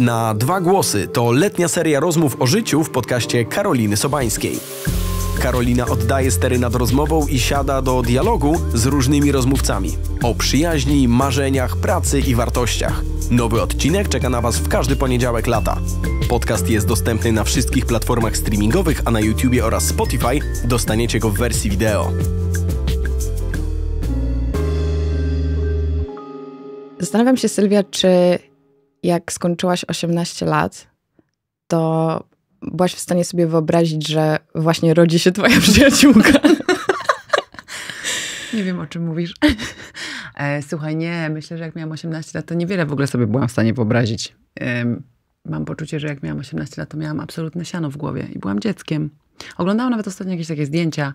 Na dwa głosy to letnia seria rozmów o życiu w podcaście Karoliny Sobańskiej. Karolina oddaje stery nad rozmową i siada do dialogu z różnymi rozmówcami o przyjaźni, marzeniach, pracy i wartościach. Nowy odcinek czeka na Was w każdy poniedziałek lata. Podcast jest dostępny na wszystkich platformach streamingowych, a na YouTubie oraz Spotify dostaniecie go w wersji wideo. Zastanawiam się, Sylwia, czy jak skończyłaś 18 lat, to byłaś w stanie sobie wyobrazić, że właśnie rodzi się twoja przyjaciółka. Nie wiem, o czym mówisz. E, słuchaj, nie, myślę, że jak miałam 18 lat, to niewiele w ogóle sobie byłam w stanie wyobrazić. Mam poczucie, że jak miałam 18 lat, to miałam absolutne siano w głowie i byłam dzieckiem. Oglądałam nawet ostatnio jakieś takie zdjęcia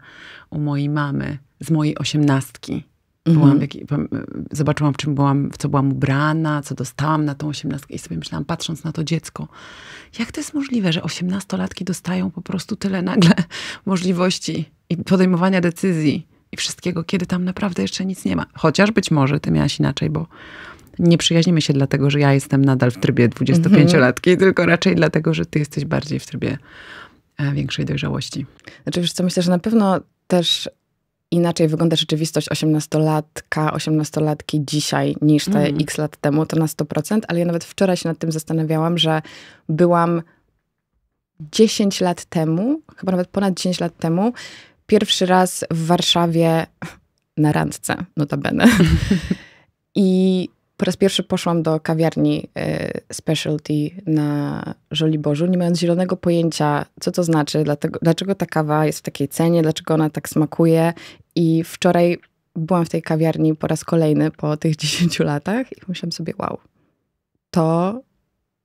u mojej mamy z mojej osiemnastki. Byłam mhm. zobaczyłam, w czym byłam, w co byłam ubrana, co dostałam na tą osiemnastkę i sobie myślałam, patrząc na to dziecko, jak to jest możliwe, że osiemnastolatki dostają po prostu tyle nagle możliwości i podejmowania decyzji i wszystkiego, kiedy tam naprawdę jeszcze nic nie ma. Chociaż być może ty miałaś inaczej, bo nie przyjaźnimy się dlatego, że ja jestem nadal w trybie 25-latki, mhm. tylko raczej dlatego, że ty jesteś bardziej w trybie e, większej dojrzałości. Znaczy, wiesz co, myślę, że na pewno też inaczej wygląda rzeczywistość osiemnastolatka, osiemnastolatki dzisiaj niż te mm. x lat temu, to na 100%, ale ja nawet wczoraj się nad tym zastanawiałam, że byłam 10 lat temu, chyba nawet ponad 10 lat temu, pierwszy raz w Warszawie na randce, notabene. I po raz pierwszy poszłam do kawiarni e, specialty na Żoliborzu, nie mając zielonego pojęcia, co to znaczy, dlatego, dlaczego ta kawa jest w takiej cenie, dlaczego ona tak smakuje. I wczoraj byłam w tej kawiarni po raz kolejny po tych 10 latach i myślałam sobie, wow, to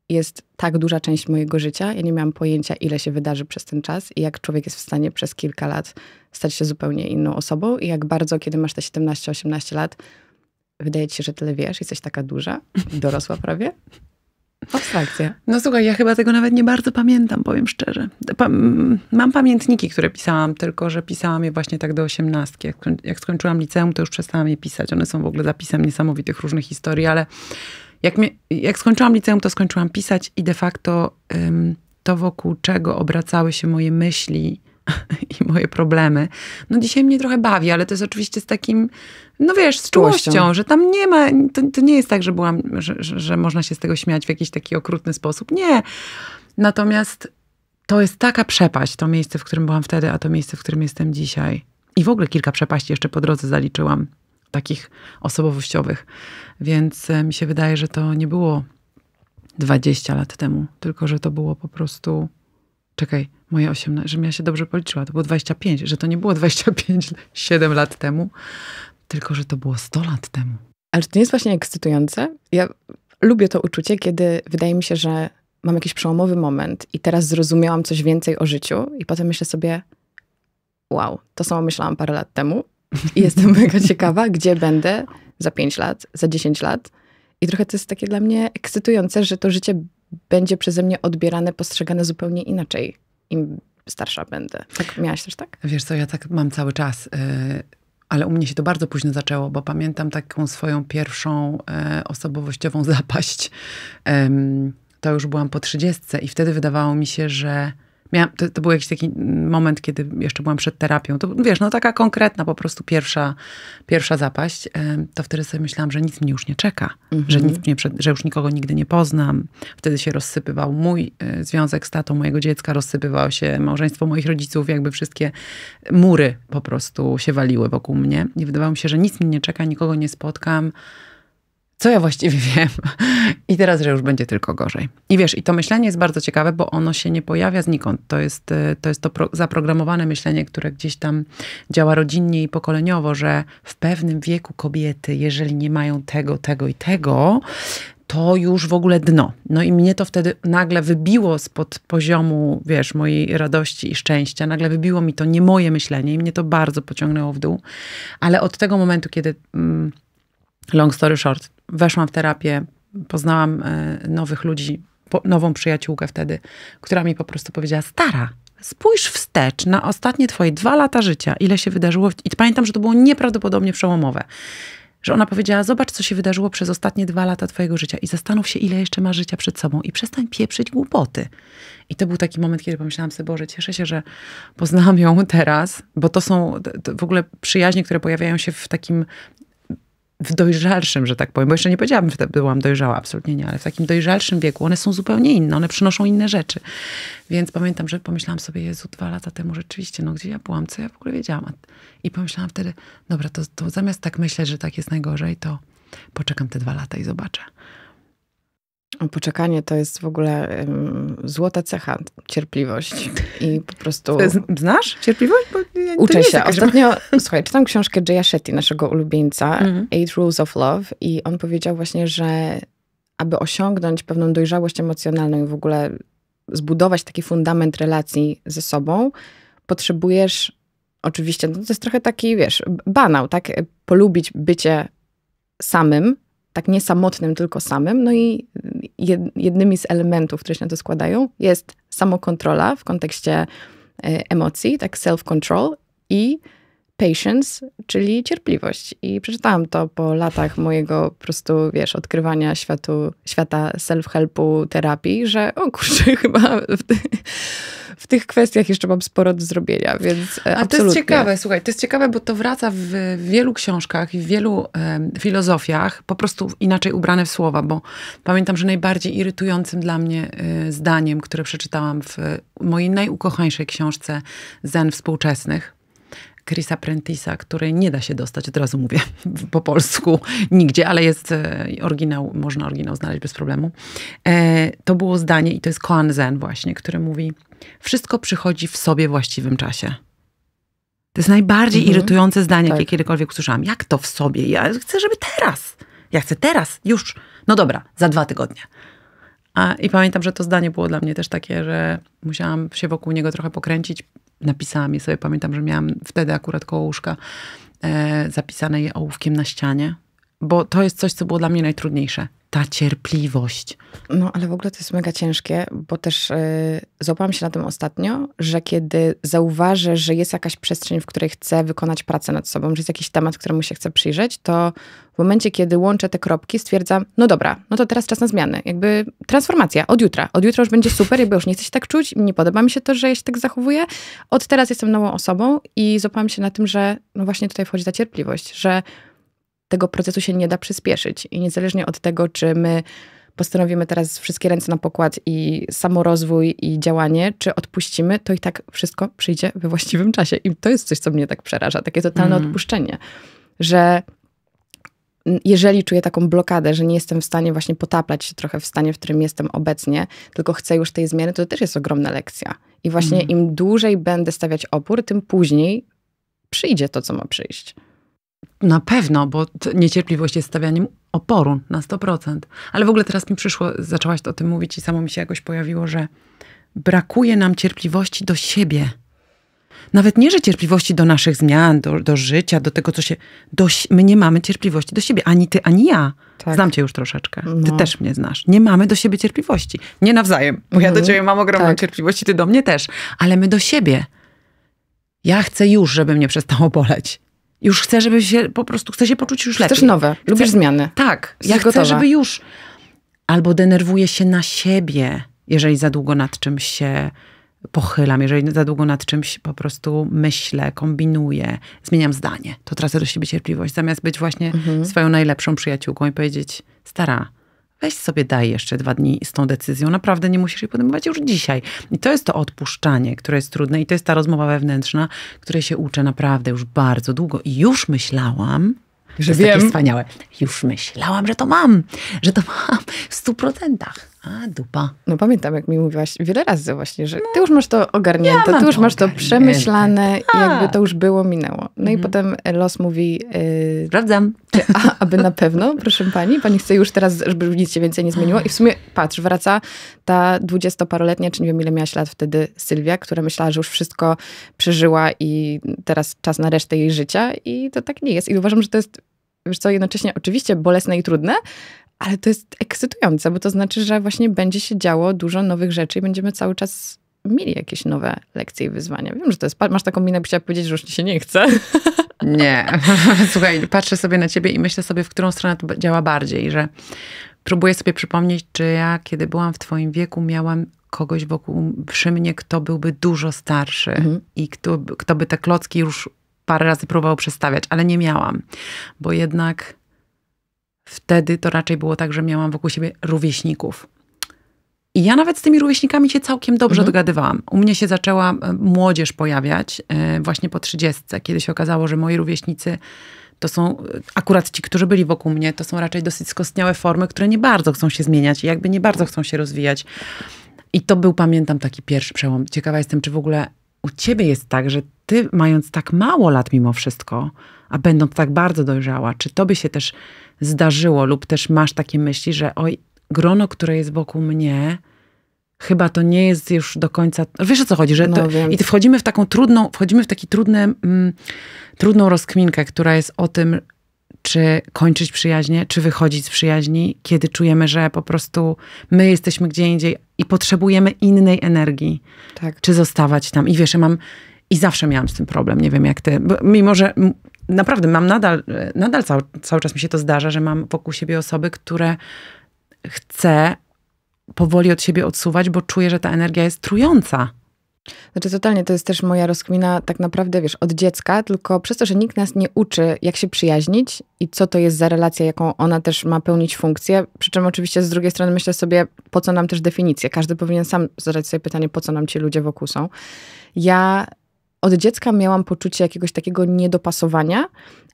jest tak duża część mojego życia. Ja nie miałam pojęcia, ile się wydarzy przez ten czas i jak człowiek jest w stanie przez kilka lat stać się zupełnie inną osobą i jak bardzo, kiedy masz te 17-18 lat, wydaje ci się, że tyle wiesz, jesteś taka duża, dorosła prawie? Abstrakcja. No słuchaj, ja chyba tego nawet nie bardzo pamiętam, powiem szczerze. mam pamiętniki, które pisałam, tylko że pisałam je właśnie tak do osiemnastki. Jak, jak skończyłam liceum, to już przestałam je pisać. One są w ogóle zapisem niesamowitych różnych historii, ale jak, mnie, jak skończyłam liceum, to skończyłam pisać i de facto ym, to, wokół czego obracały się moje myśli i moje problemy, no dzisiaj mnie trochę bawi, ale to jest oczywiście z takim no wiesz, z czułością, czułością że tam nie ma, to, to, nie jest tak, że, byłam, że, że, że można się z tego śmiać w jakiś taki okrutny sposób. Nie. Natomiast to jest taka przepaść, to miejsce, w którym byłam wtedy, a to miejsce, w którym jestem dzisiaj. I w ogóle kilka przepaści jeszcze po drodze zaliczyłam, takich osobowościowych. Więc e, mi się wydaje, że to nie było 20 lat temu, tylko że to było po prostu. Czekaj, moje 18, żebym ja się dobrze policzyła, to było 25, że to nie było 25, 7 lat temu, tylko, że to było 100 lat temu. Ale to nie jest właśnie ekscytujące? Ja lubię to uczucie, kiedy wydaje mi się, że mam jakiś przełomowy moment i teraz zrozumiałam coś więcej o życiu i potem myślę sobie, wow, to samo myślałam parę lat temu i jestem mega ciekawa, gdzie będę za 5 lat, za 10 lat. I trochę to jest takie dla mnie ekscytujące, że to życie będzie przeze mnie odbierane, postrzegane zupełnie inaczej, im starsza będę. Tak miałaś też tak? Wiesz co, ja tak mam cały czas. Y, ale u mnie się to bardzo późno zaczęło, bo pamiętam taką swoją pierwszą e, osobowościową zapaść. to już byłam po trzydziestce i wtedy wydawało mi się, że miałam, to, to, był jakiś taki moment, kiedy jeszcze byłam przed terapią. To wiesz, no taka konkretna po prostu pierwsza, pierwsza zapaść. To wtedy sobie myślałam, że nic mnie już nie czeka, mm -hmm. że, mhm. nic mnie, że już nikogo nigdy nie poznam. Wtedy się rozsypywał mój e, związek z tatą mojego dziecka, rozsypywało się małżeństwo moich rodziców, jakby wszystkie mury po prostu się waliły wokół mnie. I wydawało mi się, że nic mnie nie czeka, nikogo nie spotkam co ja właściwie wiem? I teraz, że już będzie tylko gorzej. I wiesz, i to myślenie jest bardzo ciekawe, bo ono się nie pojawia znikąd. To jest y, to, jest to zaprogramowane myślenie, które gdzieś tam działa rodzinnie i pokoleniowo, że w pewnym wieku kobiety, jeżeli nie mają tego, tego i tego, to już w ogóle dno. No i mnie to wtedy nagle wybiło spod poziomu, wiesz, mojej radości i szczęścia. Nagle wybiło mi to nie moje myślenie i mnie to bardzo pociągnęło w dół. Ale od tego momentu, kiedy. Mm, Long story short, weszłam w terapię, poznałam e, nowych ludzi, nową przyjaciółkę wtedy, która mi po prostu powiedziała: Stara, spójrz wstecz na ostatnie twoje dwa lata życia, ile się wydarzyło. I pamiętam, że to było nieprawdopodobnie przełomowe. Że ona powiedziała: Zobacz, co się wydarzyło przez ostatnie dwa lata twojego życia i zastanów się, ile jeszcze masz życia przed sobą i przestań pieprzyć głupoty. I to był taki moment, kiedy pomyślałam sobie: Boże, cieszę się, że poznałam ją teraz, bo to są w ogóle przyjaźnie, które pojawiają się w takim w dojrzalszym, że tak powiem, bo jeszcze nie powiedziałabym, że byłam dojrzała, absolutnie nie, ale w takim dojrzalszym wieku one są zupełnie inne, one przynoszą inne rzeczy. Więc pamiętam, że pomyślałam sobie, Jezu, dwa lata temu rzeczywiście, no gdzie ja byłam, co ja w ogóle wiedziałam? I pomyślałam wtedy, dobra, to, to zamiast tak myśleć, że tak jest najgorzej, to poczekam te dwa lata i zobaczę. Poczekanie to jest w ogóle um, złota cecha, cierpliwość i po prostu... Znasz cierpliwość? Uczę się. Ostatnio, słuchaj, czytam książkę Jaya Shetty, naszego ulubieńca, mhm. Eight Rules of Love i on powiedział właśnie, że aby osiągnąć pewną dojrzałość emocjonalną i w ogóle zbudować taki fundament relacji ze sobą, potrzebujesz oczywiście, no to jest trochę taki, wiesz, banał, tak? Polubić bycie samym, tak nie samotnym, tylko samym. No i jednymi z elementów, które się na to składają, jest samokontrola w kontekście e, emocji, tak self-control i patience, czyli cierpliwość. I przeczytałam to po latach mojego po prostu, wiesz, odkrywania światu, świata self-helpu, terapii, że o kurczę, chyba w tych kwestiach jeszcze mam sporo do zrobienia, więc e, A absolutnie. to jest ciekawe, słuchaj, to jest ciekawe, bo to wraca w wielu książkach i w wielu filozofiach, po prostu inaczej ubrane w słowa, bo pamiętam, że najbardziej irytującym dla mnie y, zdaniem, które przeczytałam w mojej najukochańszej książce Zen Współczesnych, Chrisa Prentisa, który nie da się dostać, od razu mówię po polsku, nigdzie, ale jest e, oryginał, można oryginał znaleźć bez problemu. E, to było zdanie i to jest Koan Zen właśnie, który mówi wszystko przychodzi w sobie właściwym czasie. To jest najbardziej mhm. irytujące zdanie, tak. jakie kiedykolwiek usłyszałam. Jak to w sobie? Ja chcę, żeby teraz. Ja chcę teraz, już. No dobra, za dwa tygodnie. A, I pamiętam, że to zdanie było dla mnie też takie, że musiałam się wokół niego trochę pokręcić, napisałam je sobie, pamiętam, że miałam wtedy akurat koło łóżka e, zapisane je ołówkiem na ścianie bo to jest coś, co było dla mnie najtrudniejsze. Ta cierpliwość. No, ale w ogóle to jest mega ciężkie, bo też yy, złapałam się na tym ostatnio, że kiedy zauważę, że jest jakaś przestrzeń, w której chcę wykonać pracę nad sobą, że jest jakiś temat, któremu się chcę przyjrzeć, to w momencie, kiedy łączę te kropki, stwierdzam, no dobra, no to teraz czas na zmiany. Jakby transformacja od jutra. Od jutra już będzie super, jakby już nie chcę się tak czuć, nie podoba mi się to, że ja się tak zachowuję. Od teraz jestem nową osobą i złapałam się na tym, że no właśnie tutaj wchodzi ta cierpliwość, że tego procesu się nie da przyspieszyć. I niezależnie od tego, czy my postanowimy teraz wszystkie ręce na pokład i samorozwój i działanie, czy odpuścimy, to i tak wszystko przyjdzie we właściwym czasie. I to jest coś, co mnie tak przeraża, takie totalne mm. odpuszczenie, że jeżeli czuję taką blokadę, że nie jestem w stanie właśnie potaplać się trochę w stanie, w którym jestem obecnie, tylko chcę już tej zmiany, to też jest ogromna lekcja. I właśnie mm. im dłużej będę stawiać opór, tym później przyjdzie to, co ma przyjść. Na pewno, bo niecierpliwość jest stawianiem oporu na 100%. Ale w ogóle teraz mi przyszło, zaczęłaś o tym mówić i samo mi się jakoś pojawiło, że brakuje nam cierpliwości do siebie. Nawet nie, że cierpliwości do naszych zmian, do, do życia, do tego, co się. Do, my nie mamy cierpliwości do siebie, ani ty, ani ja. Tak. Znam cię już troszeczkę. No. Ty też mnie znasz. Nie mamy do siebie cierpliwości. Nie nawzajem, bo mhm. ja do mhm. ciebie mam ogromną tak. cierpliwość i ty do mnie też, ale my do siebie. Ja chcę już, żeby mnie przestało boleć. Już chcę, żeby się, po prostu chcę się poczuć już Chcesz lepiej. Chcesz nowe, chcę, lubisz zmiany. Tak, ja gotowa. chcę, żeby już. Albo denerwuję się na siebie, jeżeli za długo nad czymś się pochylam, jeżeli za długo nad czymś po prostu myślę, kombinuję, zmieniam zdanie, to tracę do siebie cierpliwość. Zamiast być właśnie mhm. swoją najlepszą przyjaciółką i powiedzieć, stara, weź sobie daj jeszcze dwa dni z tą decyzją. Naprawdę nie musisz jej podejmować już dzisiaj. I to jest to odpuszczanie, które jest trudne i to jest ta rozmowa wewnętrzna, której się uczę naprawdę już bardzo długo. I już myślałam, że to jest wiem. takie wspaniałe. Już myślałam, że to mam, że to mam w stu procentach. A, dupa. No pamiętam, jak mi mówiłaś wiele razy właśnie, że ty już masz to ogarnięte, ja ty już masz to przemyślane, A. jakby to już było, minęło. No mhm. i potem los mówi... Yy, Sprawdzam. Czy, a, aby na pewno, proszę pani, pani chce już teraz, żeby nic się więcej nie zmieniło. I w sumie, patrz, wraca ta dwudziestoparoletnia, czy nie wiem ile miałaś lat wtedy, Sylwia, która myślała, że już wszystko przeżyła i teraz czas na resztę jej życia i to tak nie jest. I uważam, że to jest, wiesz co, jednocześnie oczywiście bolesne i trudne, ale to jest ekscytujące, bo to znaczy, że właśnie będzie się działo dużo nowych rzeczy i będziemy cały czas mieli jakieś nowe lekcje i wyzwania. Wiem, że to jest, masz taką minę, by chciała powiedzieć, że już ci się nie chce. Nie, słuchaj, patrzę sobie na ciebie i myślę sobie, w którą stronę to działa bardziej, że próbuję sobie przypomnieć, czy ja, kiedy byłam w twoim wieku, miałam kogoś wokół przy mnie, kto byłby dużo starszy mhm. i kto, kto by te klocki już parę razy próbował przestawiać, ale nie miałam, bo jednak wtedy to raczej było tak, że miałam wokół siebie rówieśników. I ja nawet z tymi rówieśnikami się całkiem dobrze mhm. dogadywałam. U mnie się zaczęła e, młodzież pojawiać e, właśnie po trzydziestce, kiedy się okazało, że moi rówieśnicy to są e, akurat ci, którzy byli wokół mnie, to są raczej dosyć skostniałe formy, które nie bardzo chcą się zmieniać i jakby nie bardzo chcą się rozwijać. I to był, pamiętam, taki pierwszy przełom. Ciekawa jestem, czy w ogóle u ciebie jest tak, że ty, mając tak mało lat mimo wszystko, a będąc tak bardzo dojrzała, czy tobie się też zdarzyło, lub też masz takie myśli, że oj, grono, które jest wokół mnie, chyba to nie jest już do końca. Wiesz o co chodzi? Że to, no, I wchodzimy w taką trudną, wchodzimy w taki trudny, mm, trudną rozkminkę, która jest o tym, czy kończyć przyjaźnie, czy wychodzić z przyjaźni, kiedy czujemy, że po prostu my jesteśmy gdzie indziej i potrzebujemy innej energii. Tak. Czy zostawać tam. I wiesz, ja mam. I zawsze miałam z tym problem, nie wiem jak ty. Mimo, że naprawdę mam nadal, nadal cały, cały czas mi się to zdarza, że mam wokół siebie osoby, które chcę powoli od siebie odsuwać, bo czuję, że ta energia jest trująca. Znaczy totalnie, to jest też moja rozkmina tak naprawdę, wiesz, od dziecka, tylko przez to, że nikt nas nie uczy, jak się przyjaźnić i co to jest za relacja, jaką ona też ma pełnić funkcję. Przy czym oczywiście z drugiej strony myślę sobie, po co nam też definicje. Każdy powinien sam zadać sobie pytanie, po co nam ci ludzie wokół są. Ja od dziecka miałam poczucie jakiegoś takiego niedopasowania,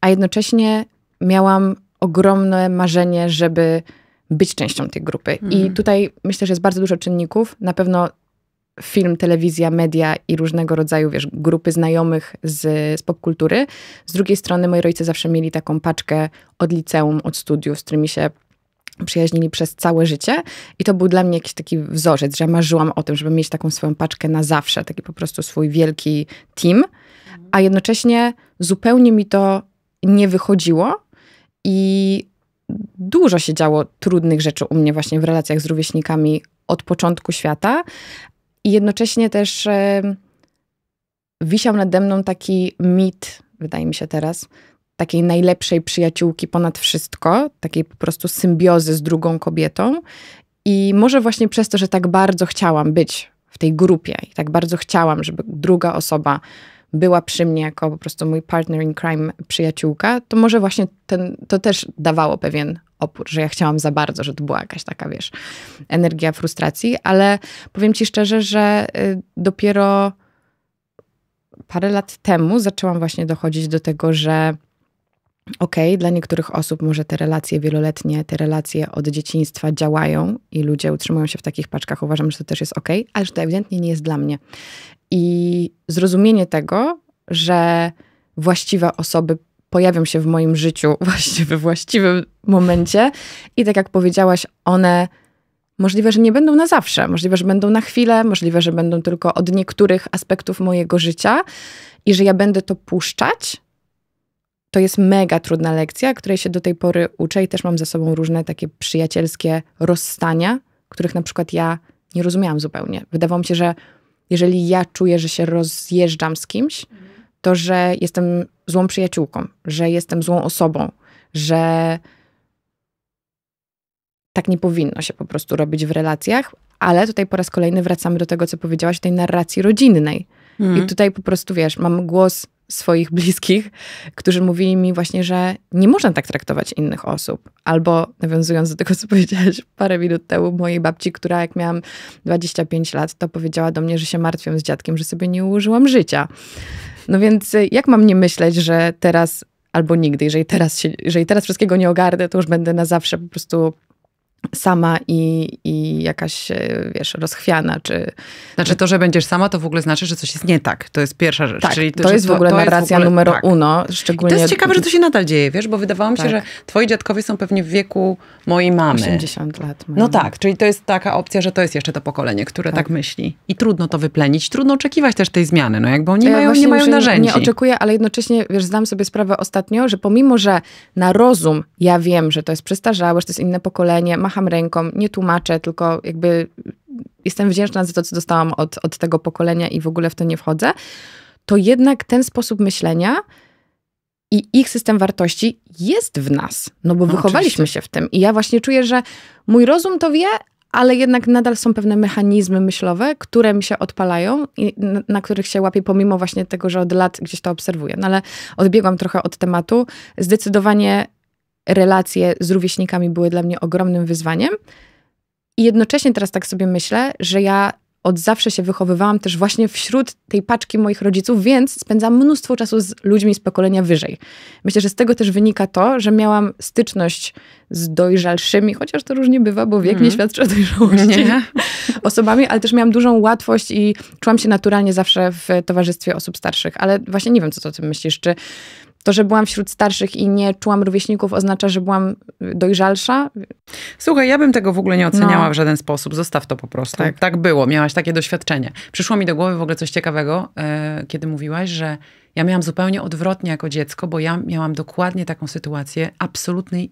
a jednocześnie miałam ogromne marzenie, żeby być częścią tej grupy. Mhm. I tutaj myślę, że jest bardzo dużo czynników. Na pewno film, telewizja, media i różnego rodzaju, wiesz, grupy znajomych z, z popkultury. Z drugiej strony moi rodzice zawsze mieli taką paczkę od liceum, od studiów, z którymi się przyjaźnili przez całe życie i to był dla mnie jakiś taki wzorzec, że ja marzyłam o tym, żeby mieć taką swoją paczkę na zawsze, taki po prostu swój wielki team, a jednocześnie zupełnie mi to nie wychodziło i dużo się działo trudnych rzeczy u mnie właśnie w relacjach z rówieśnikami od początku świata i jednocześnie też wisiał nade mną taki mit, wydaje mi się teraz, takiej najlepszej przyjaciółki ponad wszystko, takiej po prostu symbiozy z drugą kobietą. I może właśnie przez to, że tak bardzo chciałam być w tej grupie i tak bardzo chciałam, żeby druga osoba była przy mnie jako po prostu mój partner in crime, przyjaciółka, to może właśnie ten, to też dawało pewien opór, że ja chciałam za bardzo, że to była jakaś taka, wiesz, energia frustracji, ale powiem ci szczerze, że y, dopiero parę lat temu zaczęłam właśnie dochodzić do tego, że Okej, okay, dla niektórych osób może te relacje wieloletnie, te relacje od dzieciństwa działają i ludzie utrzymują się w takich paczkach. Uważam, że to też jest ok, ale że to ewidentnie nie jest dla mnie. I zrozumienie tego, że właściwe osoby pojawią się w moim życiu właśnie we właściwym momencie i tak jak powiedziałaś, one możliwe, że nie będą na zawsze, możliwe, że będą na chwilę, możliwe, że będą tylko od niektórych aspektów mojego życia i że ja będę to puszczać to jest mega trudna lekcja, której się do tej pory uczę i też mam ze sobą różne takie przyjacielskie rozstania, których na przykład ja nie rozumiałam zupełnie. Wydawało mi się, że jeżeli ja czuję, że się rozjeżdżam z kimś, to że jestem złą przyjaciółką, że jestem złą osobą, że tak nie powinno się po prostu robić w relacjach, ale tutaj po raz kolejny wracamy do tego, co powiedziałaś, tej narracji rodzinnej. Mm. I mhm. tutaj po prostu wiesz, mam głos swoich bliskich, którzy mówili mi właśnie, że nie można tak traktować innych osób. Albo nawiązując do tego, co powiedziałaś parę minut temu, mojej babci, która jak miałam 25 lat, to powiedziała do mnie, że się martwię z dziadkiem, że sobie nie ułożyłam życia. No więc y, jak mam nie myśleć, że teraz albo nigdy, jeżeli teraz, się, jeżeli teraz wszystkiego nie ogarnę, to już będę na zawsze po prostu sama i, i jakaś, e, wiesz, rozchwiana, czy... Znaczy to, że będziesz sama, to w ogóle znaczy, że coś jest nie tak. To jest pierwsza rzecz. Tak, to, to, jest w ogóle to, to narracja ogóle, numer tak. uno, szczególnie... I to jest ciekawe, że to się nadal dzieje, wiesz, bo wydawało mi się, tak. że twoi dziadkowie są pewnie w wieku mojej mamy. 80 lat. Mamy. No tak, czyli to jest taka opcja, że to jest jeszcze to pokolenie, które tak, tak myśli. I trudno to wyplenić, trudno oczekiwać też tej zmiany, no jakby oni ja e, mają, nie mają narzędzi. Nie oczekuję, ale jednocześnie, wiesz, zdam sobie sprawę ostatnio, że pomimo, że na rozum ja wiem, że to jest przestarzałe, że to jest inne pokolenie, ma macham ręką, nie tłumaczę, tylko jakby jestem wdzięczna za to, co dostałam od, od tego pokolenia i w ogóle w to nie wchodzę, to jednak ten sposób myślenia i ich system wartości jest w nas, no bo no, wychowaliśmy oczywiście. się w tym. I ja właśnie czuję, że mój rozum to wie, ale jednak nadal są pewne mechanizmy myślowe, które mi się odpalają i na, na, których się łapię, pomimo właśnie tego, że od lat gdzieś to obserwuję. No ale odbiegłam trochę od tematu. Zdecydowanie relacje z rówieśnikami były dla mnie ogromnym wyzwaniem. I jednocześnie teraz tak sobie myślę, że ja od zawsze się wychowywałam też właśnie wśród tej paczki moich rodziców, więc spędzam mnóstwo czasu z ludźmi z pokolenia wyżej. Myślę, że z tego też wynika to, że miałam styczność z dojrzalszymi, chociaż to różnie bywa, bo wiek mm. nie mhm. świadczy o dojrzałości nie. osobami, ale też miałam dużą łatwość i czułam się naturalnie zawsze w towarzystwie osób starszych. Ale właśnie nie wiem, co ty o tym myślisz. Czy to, że byłam wśród starszych i nie czułam rówieśników, oznacza, że byłam dojrzalsza. Słuchaj, ja bym tego w ogóle nie no. oceniała no. w żaden sposób. Zostaw to po prostu. Tak. tak. było, miałaś takie doświadczenie. Przyszło mi do głowy w ogóle coś ciekawego, yy, kiedy mówiłaś, że ja miałam zupełnie odwrotnie jako dziecko, bo ja miałam dokładnie taką sytuację absolutnej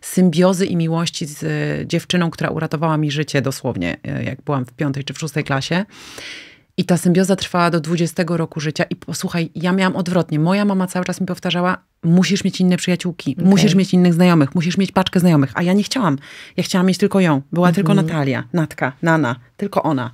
symbiozy i miłości z e, dziewczyną, która uratowała mi życie dosłownie, e, jak byłam w piątej czy w szóstej klasie. I ta symbioza trwała do 20 roku życia. I posłuchaj, ja miałam odwrotnie. Moja mama cały czas mi powtarzała, musisz mieć inne przyjaciółki, okay. musisz mieć innych znajomych, musisz mieć paczkę znajomych. A ja nie chciałam. Ja chciałam mieć tylko ją. Była mhm. tylko Natalia, Natka, Nana, tylko ona.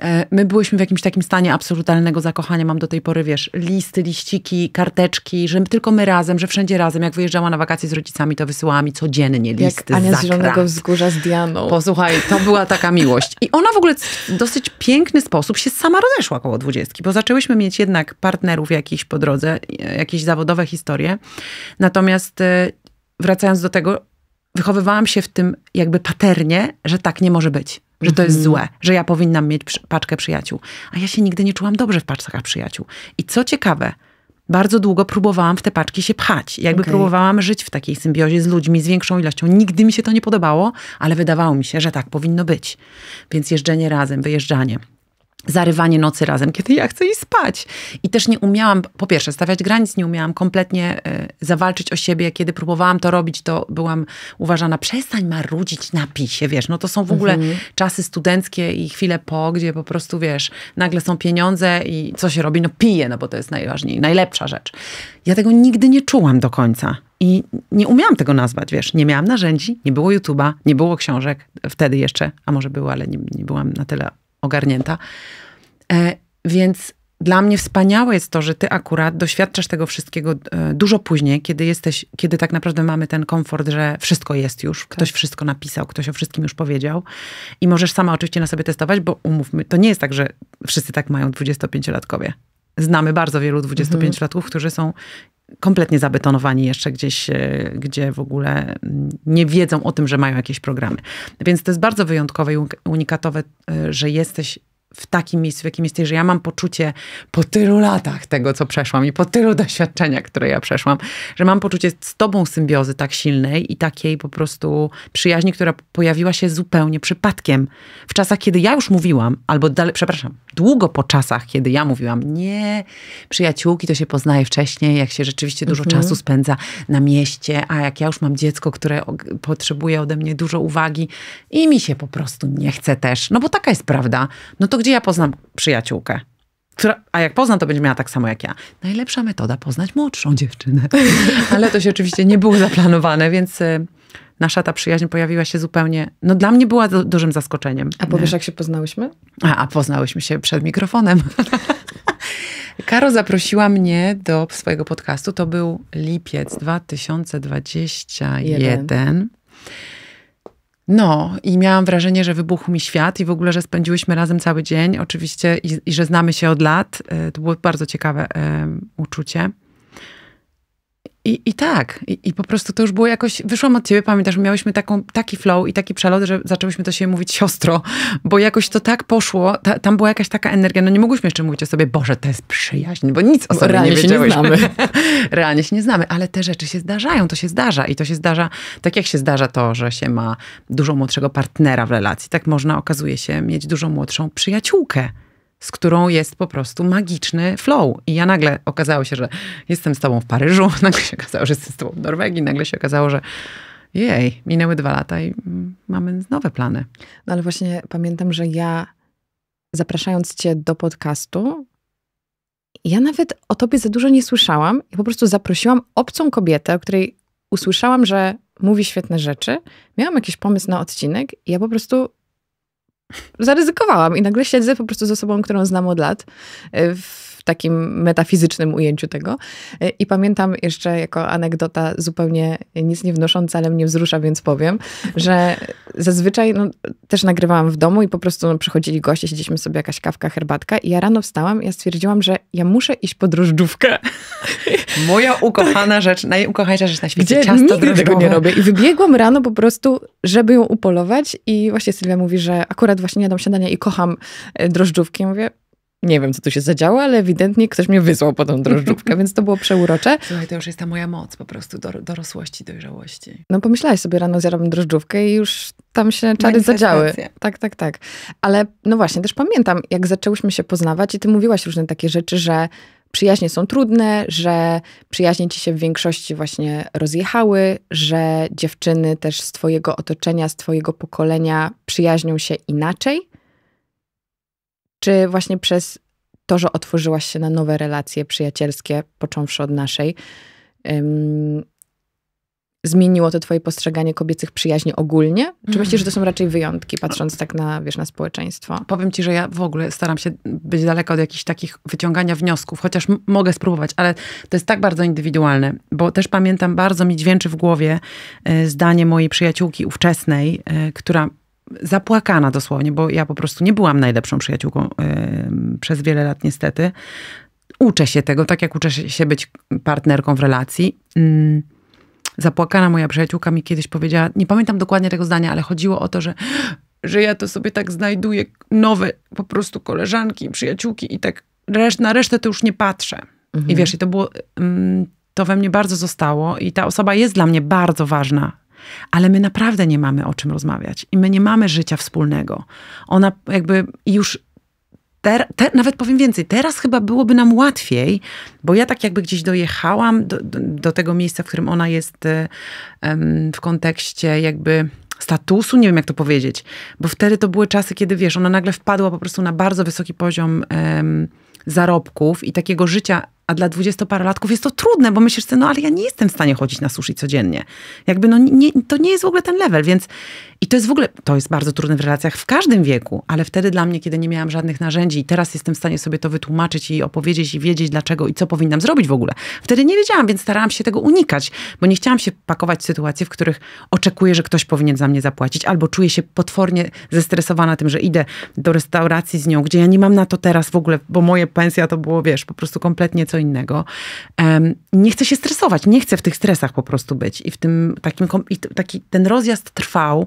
E, my byłyśmy w jakimś takim stanie absolutnego zakochania. Mam do tej pory, wiesz, listy, liściki, karteczki, że tylko my razem, że wszędzie razem. Jak wyjeżdżała na wakacje z rodzicami, to wysyłała mi codziennie listy Jak Ania z Zielonego Wzgórza z Dianą. Posłuchaj, to była taka miłość. I ona w ogóle w dosyć piękny sposób się sama rozeszła koło dwudziestki, bo zaczęłyśmy mieć jednak partnerów jakichś po drodze, e, jakieś zawodowe historie, siebie. Natomiast e, wracając do tego, wychowywałam się w tym jakby paternie, że tak nie może być. Że to jest mhm. złe, że ja powinnam mieć paczkę przyjaciół. A ja się nigdy nie czułam dobrze w paczkach przyjaciół. I co ciekawe, bardzo długo próbowałam w te paczki się pchać. Jakby okay. próbowałam żyć w takiej symbiozie z ludźmi, z większą ilością. Nigdy mi się to nie podobało, ale wydawało mi się, że tak powinno być. Więc jeżdżenie razem, wyjeżdżanie zarywanie nocy razem, kiedy ja chcę i spać. I też nie umiałam, po pierwsze, stawiać granic, nie umiałam kompletnie y, zawalczyć o siebie. Kiedy próbowałam to robić, to byłam uważana, przestań marudzić na pisie, wiesz. No to są w ogóle mhm. czasy studenckie i chwile po, gdzie po prostu, wiesz, nagle są pieniądze i co się robi? No piję, no bo to jest najważniej, najlepsza rzecz. Ja tego nigdy nie czułam do końca. I nie umiałam tego nazwać, wiesz, nie miałam narzędzi, nie było YouTube'a, nie było książek wtedy jeszcze, a może było, ale nie, nie byłam na tyle ogarnięta. E, więc dla mnie wspaniałe jest to, że ty akurat doświadczasz tego wszystkiego e, dużo później, kiedy jesteś, kiedy tak naprawdę mamy ten komfort, że wszystko jest już, tak. ktoś tak. wszystko napisał, ktoś o wszystkim już powiedział i możesz sama oczywiście na sobie testować, bo umówmy, to nie jest tak, że wszyscy tak mają 25-latkowie. Znamy bardzo wielu 25-latków, którzy są kompletnie zabetonowani jeszcze gdzieś, e, gdzie w ogóle mm, nie wiedzą o tym, że mają jakieś programy. Więc to jest bardzo wyjątkowe i unikatowe, e, że jesteś w takim miejscu, w jakim jesteś, że ja mam poczucie po tylu latach tego, co przeszłam i po tylu doświadczeniach, które ja przeszłam, że mam poczucie z tobą symbiozy tak silnej i takiej po prostu przyjaźni, która pojawiła się zupełnie przypadkiem. W czasach, kiedy ja już mówiłam, albo dalej, przepraszam, długo po czasach, kiedy ja mówiłam, nie, przyjaciółki to się poznaje wcześniej, jak się rzeczywiście dużo mhm. czasu spędza na mieście, a jak ja już mam dziecko, które potrzebuje ode mnie dużo uwagi i mi się po prostu nie chce też, no bo taka jest prawda, no to gdzie ja poznam przyjaciółkę? Która, a jak poznam, to będzie miała tak samo jak ja. Najlepsza metoda poznać młodszą dziewczynę. Ale to się oczywiście nie było zaplanowane, więc y, nasza ta przyjaźń pojawiła się zupełnie, no dla mnie była dużym zaskoczeniem. A powiesz, jak się poznałyśmy? A, a poznałyśmy się przed mikrofonem. Karo zaprosiła mnie do swojego podcastu. To był lipiec 2021. Jeden. No, i miałam wrażenie, że wybuchł mi świat i w ogóle, że spędziłyśmy razem cały dzień, oczywiście, i, i że znamy się od lat. E, to było bardzo ciekawe y, uczucie. I, I tak, I, I, po prostu to już było jakoś, wyszłam od ciebie, pamiętasz, miałyśmy taką, taki flow i taki przelot, że zaczęłyśmy to siebie mówić siostro, bo jakoś to tak poszło, ta, tam była jakaś taka energia, no nie mogłyśmy jeszcze mówić o sobie, Boże, to jest przyjaźń, bo nic o sobie Realnie nie Się nie znamy. Realnie się nie znamy, ale te rzeczy się zdarzają, to się zdarza i to się zdarza, tak jak się zdarza to, że się ma dużo młodszego partnera w relacji, tak można okazuje się mieć dużo młodszą przyjaciółkę z którą jest po prostu magiczny flow. I ja nagle okazało się, że jestem z tobą w Paryżu, nagle się okazało, że jestem z tobą w Norwegii, nagle się okazało, że jej, minęły dwa lata i mamy nowe plany. No ale właśnie pamiętam, że ja zapraszając cię do podcastu, ja nawet o tobie za dużo nie słyszałam i po prostu zaprosiłam obcą kobietę, o której usłyszałam, że mówi świetne rzeczy. Miałam jakiś pomysł na odcinek i ja po prostu zaryzykowałam i nagle siedzę po prostu z osobą, którą znam od lat e, w takim metafizycznym ujęciu tego. E, I pamiętam jeszcze jako anegdota zupełnie nic nie wnosząca, ale mnie wzrusza, więc powiem, że zazwyczaj no, też nagrywałam w domu i po prostu no, przychodzili goście, siedzieliśmy sobie jakaś kawka, herbatka i ja rano wstałam i ja stwierdziłam, że ja muszę iść po drożdżówkę. Moja ukochana tak. rzecz, najukochańsza rzecz na świecie, Gdzie ciasto nigdy tego nie robię. I wybiegłam rano po prostu, żeby ją upolować i właśnie Sylwia mówi, że akurat właśnie nie jadam śniadania i kocham e, drożdżówki. Ja mówię, nie wiem, co tu się zadziało, ale ewidentnie ktoś mnie wysłał po tą drożdżówkę, więc to było przeurocze. Słuchaj, to już jest ta moja moc po prostu, do, dorosłości, dojrzałości. No pomyślałaś sobie rano zjadłam drożdżówkę i już tam się czary zadziały. Tak, tak, tak. Ale no właśnie, też pamiętam, jak zaczęłyśmy się poznawać i ty mówiłaś różne takie rzeczy, że przyjaźnie są trudne, że przyjaźnie ci się w większości właśnie rozjechały, że dziewczyny też z twojego otoczenia, z twojego pokolenia przyjaźnią się inaczej. Czy właśnie przez to, że otworzyłaś się na nowe relacje przyjacielskie, począwszy od naszej, ym, zmieniło to twoje postrzeganie kobiecych przyjaźni ogólnie? Czy mhm. myślisz, że to są raczej wyjątki, patrząc tak na, wiesz, na społeczeństwo? Powiem ci, że ja w ogóle staram się być daleko od jakichś takich wyciągania wniosków, chociaż mogę spróbować, ale to jest tak bardzo indywidualne, bo też pamiętam, bardzo mi dźwięczy w głowie y, zdanie mojej przyjaciółki ówczesnej, y, która zapłakana dosłownie, bo ja po prostu nie byłam najlepszą przyjaciółką przez wiele lat niestety. Uczę się tego, tak jak uczę się być partnerką w relacji. Mm, zapłakana moja przyjaciółka mi kiedyś powiedziała, nie pamiętam dokładnie tego zdania, ale chodziło o to, że, że ja to sobie tak znajduję nowe po prostu koleżanki, przyjaciółki i tak na resztę to już nie patrzę. Mhm. I wiesz, i to było, to we mnie bardzo zostało i ta osoba jest dla mnie bardzo ważna ale my naprawdę nie mamy o czym rozmawiać i my nie mamy życia wspólnego. Ona jakby już. Ter, te, nawet powiem więcej, teraz chyba byłoby nam łatwiej, bo ja tak jakby gdzieś dojechałam do, do, do tego miejsca, w którym ona jest um, w kontekście jakby statusu, nie wiem jak to powiedzieć, bo wtedy to były czasy, kiedy wiesz, ona nagle wpadła po prostu na bardzo wysoki poziom um, zarobków i takiego życia a dla dwudziestoparolatków jest to trudne, bo myślisz sobie, no ale ja nie jestem w stanie chodzić na sushi codziennie. Jakby no nie, to nie jest w ogóle ten level, więc i to jest w ogóle, to jest bardzo trudne w relacjach w każdym wieku, ale wtedy dla mnie, kiedy nie miałam żadnych narzędzi i teraz jestem w stanie sobie to wytłumaczyć i opowiedzieć i wiedzieć dlaczego i co powinnam zrobić w ogóle. Wtedy nie wiedziałam, więc starałam się tego unikać, bo nie chciałam się pakować w sytuacje, w których oczekuję, że ktoś powinien za mnie zapłacić albo czuję się potwornie zestresowana tym, że idę do restauracji z nią, gdzie ja nie mam na to teraz w ogóle, bo moje pensja to było, wiesz, po prostu kompletnie coś co innego. Nie chcę się stresować, nie chcę w tych stresach po prostu być. I w tym takim, i taki, ten rozjazd trwał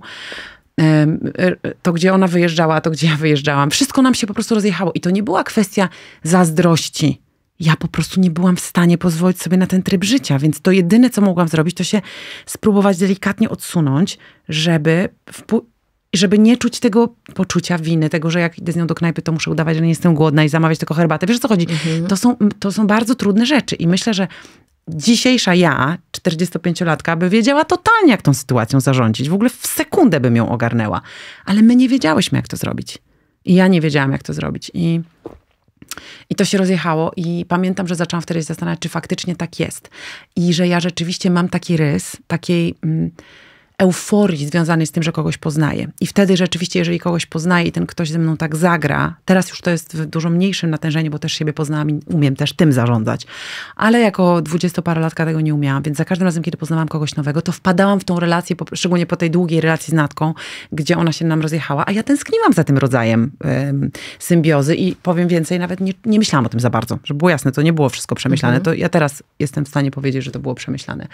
to gdzie ona wyjeżdżała, to gdzie ja wyjeżdżałam. Wszystko nam się po prostu rozjechało i to nie była kwestia zazdrości. Ja po prostu nie byłam w stanie pozwolić sobie na ten tryb życia, więc to jedyne, co mogłam zrobić, to się spróbować delikatnie odsunąć, żeby i żeby nie czuć tego poczucia winy, tego, że jak idę z nią do knajpy, to muszę udawać, że nie jestem głodna i zamawiać tylko herbatę. Wiesz o co chodzi? Mhm. To, są, to są bardzo trudne rzeczy i myślę, że dzisiejsza ja, 45-latka, by wiedziała totalnie, jak tą sytuacją zarządzić. W ogóle w sekundę bym ją ogarnęła. Ale my nie wiedziałyśmy, jak to zrobić. I ja nie wiedziałam, jak to zrobić. I, i to się rozjechało. I pamiętam, że zaczęłam wtedy się zastanawiać, czy faktycznie tak jest. I że ja rzeczywiście mam taki rys, takiej... Mm, euforii związanej z tym, że kogoś poznaję. I wtedy rzeczywiście, jeżeli kogoś poznaję i ten ktoś ze mną tak zagra, teraz już to jest w dużo mniejszym natężeniu, bo też siebie poznałam i umiem też tym zarządzać. Ale jako dwudziestoparolatka tego nie umiałam, więc za każdym razem, kiedy poznałam kogoś nowego, to wpadałam w tą relację, szczególnie po tej długiej relacji z Natką, gdzie ona się nam rozjechała, a ja tęskniłam za tym rodzajem ym, symbiozy i powiem więcej, nawet nie, nie, myślałam o tym za bardzo, żeby było jasne, to nie było wszystko przemyślane, mhm. to ja teraz jestem w stanie powiedzieć, że to było przemyślane.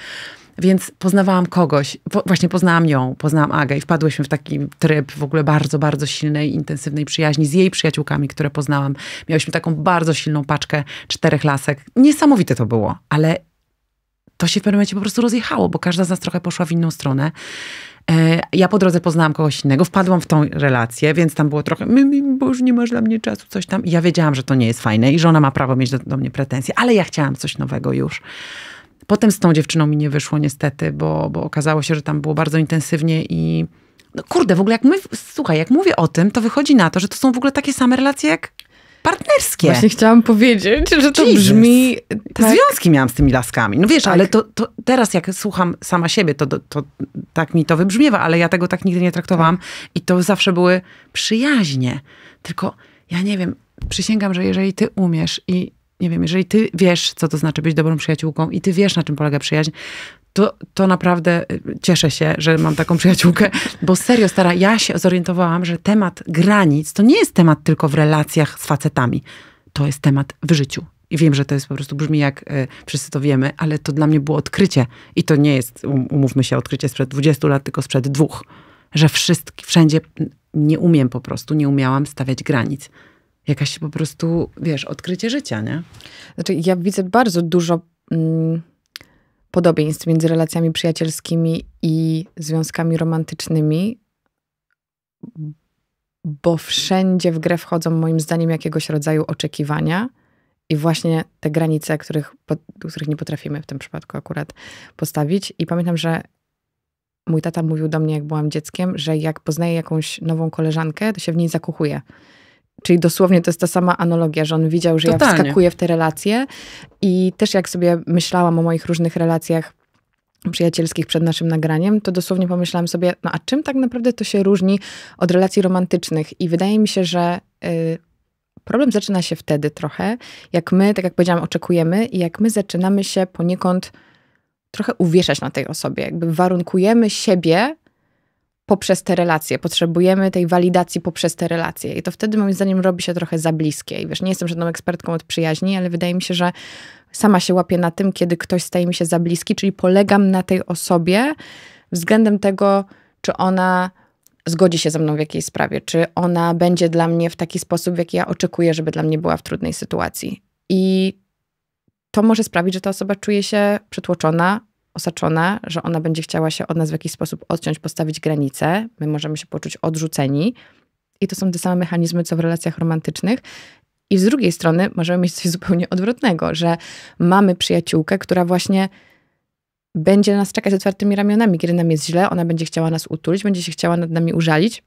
Więc poznawałam kogoś, po, właśnie poznałam ją, poznałam Agę i wpadłyśmy w taki tryb w ogóle bardzo, bardzo silnej, intensywnej przyjaźni z jej przyjaciółkami, które poznałam. Miałyśmy taką bardzo silną paczkę czterech lasek. Niesamowite to było, ale to się w pewnym momencie po prostu rozjechało, bo każda z nas trochę poszła w inną stronę. E, ja po drodze poznałam kogoś innego, wpadłam w tą relację, więc tam było trochę, bo już nie masz dla mnie czasu, coś tam. I ja wiedziałam, że to nie jest fajne i że ona ma prawo mieć do, do mnie pretensje, ale ja chciałam coś nowego już. Potem z tą dziewczyną mi nie wyszło niestety, bo, bo okazało się, że tam było bardzo intensywnie i no kurde, w ogóle jak my, słuchaj, jak mówię o tym, to wychodzi na to, że to są w ogóle takie same relacje jak partnerskie. Właśnie chciałam powiedzieć, że to Jesus. brzmi... Tak. Związki miałam z tymi laskami. No wiesz, tak. ale to, to, teraz jak słucham sama siebie, to, to, to, tak mi to wybrzmiewa, ale ja tego tak nigdy nie traktowałam tak. i to zawsze były przyjaźnie. Tylko ja nie wiem, przysięgam, że jeżeli ty umiesz i nie wiem, jeżeli ty wiesz, co to znaczy być dobrą przyjaciółką i ty wiesz, na czym polega przyjaźń, to, to naprawdę y, cieszę się, że mam taką przyjaciółkę, bo serio, stara, ja się zorientowałam, że temat granic to nie jest temat tylko w relacjach z facetami. To jest temat w życiu. I wiem, że to jest po prostu brzmi jak y, wszyscy to wiemy, ale to dla mnie było odkrycie. I to nie jest, um, umówmy się, odkrycie sprzed 20 lat, tylko sprzed dwóch. Że wszystkie, wszędzie nie umiem po prostu, nie umiałam stawiać granic jakaś po prostu, wiesz, odkrycie życia, nie? Znaczy, ja widzę bardzo dużo mm, podobieństw między relacjami przyjacielskimi i związkami romantycznymi, bo wszędzie w grę wchodzą, moim zdaniem, jakiegoś rodzaju oczekiwania. I właśnie te granice, których, których nie potrafimy w tym przypadku akurat postawić. I pamiętam, że mój tata mówił do mnie, jak byłam dzieckiem, że jak poznaję jakąś nową koleżankę, to się w niej zakochuje. Czyli dosłownie to jest ta sama analogia, że on widział, że Totalnie. ja wskakuję w te relacje i też jak sobie myślałam o moich różnych relacjach przyjacielskich przed naszym nagraniem, to dosłownie pomyślałam sobie, no a czym tak naprawdę to się różni od relacji romantycznych? I wydaje mi się, że y, problem zaczyna się wtedy trochę, jak my, tak jak powiedziałam, oczekujemy i jak my zaczynamy się poniekąd trochę uwieszać na tej osobie. Jakby warunkujemy siebie poprzez te relacje, potrzebujemy tej walidacji poprzez te relacje. I to wtedy moim zdaniem robi się trochę za bliskie. I wiesz, nie jestem żadną ekspertką od przyjaźni, ale wydaje mi się, że sama się łapię na tym, kiedy ktoś staje mi się za bliski, czyli polegam na tej osobie względem tego, czy ona zgodzi się ze mną w jakiejś sprawie, czy ona będzie dla mnie w taki sposób, w jaki ja oczekuję, żeby dla mnie była w trudnej sytuacji. I to może sprawić, że ta osoba czuje się przytłoczona, osaczona, że ona będzie chciała się od nas w jakiś sposób odciąć, postawić granice, my możemy się poczuć odrzuceni. I to są te same mechanizmy, co w relacjach romantycznych. I z drugiej strony możemy mieć coś zupełnie odwrotnego, że mamy przyjaciółkę, która właśnie będzie nas czekać z otwartymi ramionami, kiedy nam jest źle, ona będzie chciała nas utulić, będzie się chciała nad nami użalić,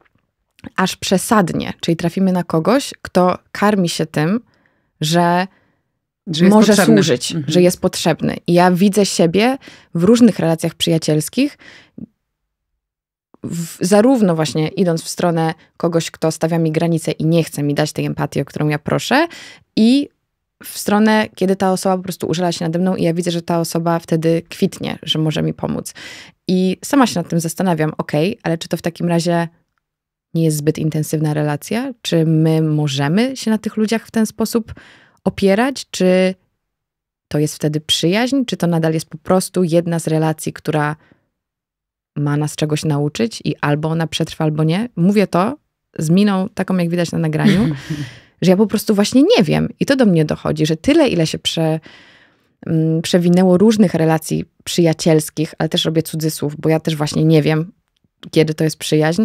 aż przesadnie, czyli trafimy na kogoś, kto karmi się tym, że może potrzebny. służyć, mhm. że jest potrzebny. I ja widzę siebie w różnych relacjach przyjacielskich, w, zarówno właśnie idąc w stronę kogoś, kto stawia mi granice i nie chce mi dać tej empatii, o którą ja proszę, i w stronę, kiedy ta osoba po prostu użala się nade mną i ja widzę, że ta osoba wtedy kwitnie, że może mi pomóc. I sama się nad tym zastanawiam, ok, ale czy to w takim razie nie jest zbyt intensywna relacja? Czy my możemy się na tych ludziach w ten sposób opierać, czy to jest wtedy przyjaźń, czy to nadal jest po prostu jedna z relacji, która ma nas czegoś nauczyć i albo ona przetrwa, albo nie. Mówię to z miną taką, jak widać na nagraniu, że ja po prostu właśnie nie wiem. I to do mnie dochodzi, że tyle, ile się prze, m, mm, przewinęło różnych relacji przyjacielskich, ale też robię cudzysłów, bo ja też właśnie nie wiem, kiedy to jest przyjaźń,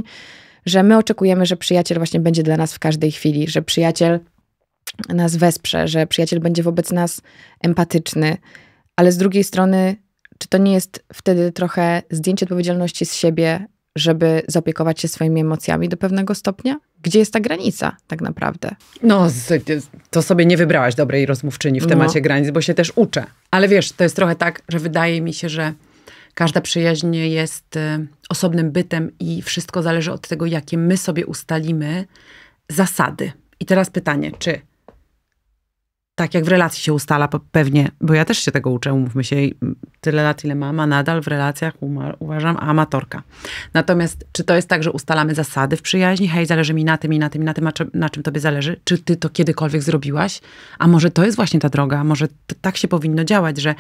że my oczekujemy, że przyjaciel właśnie będzie dla nas w każdej chwili, że przyjaciel nas wesprze, że przyjaciel będzie wobec nas empatyczny, ale z drugiej strony, czy to nie jest wtedy trochę zdjęcie odpowiedzialności z siebie, żeby zaopiekować się swoimi emocjami do pewnego stopnia? Gdzie jest ta granica tak naprawdę? No, to sobie nie wybrałaś dobrej rozmówczyni w no. temacie no. granic, bo się też uczę. Ale wiesz, to jest trochę tak, że wydaje mi się, że każda przyjaźń jest y, osobnym bytem i wszystko zależy od tego, jakie my sobie ustalimy zasady. I teraz pytanie, czy tak jak w relacji się ustala pewnie, bo ja też się tego uczę, mówmy się, tyle lat, ile mam, a nadal w relacjach uważam amatorka. Natomiast czy to jest tak, że ustalamy zasady w przyjaźni? Hej, zależy mi na tym i na tym i na tym, na czym tobie zależy? Czy ty to kiedykolwiek zrobiłaś? A może to jest właśnie ta droga? Może tak się powinno działać, że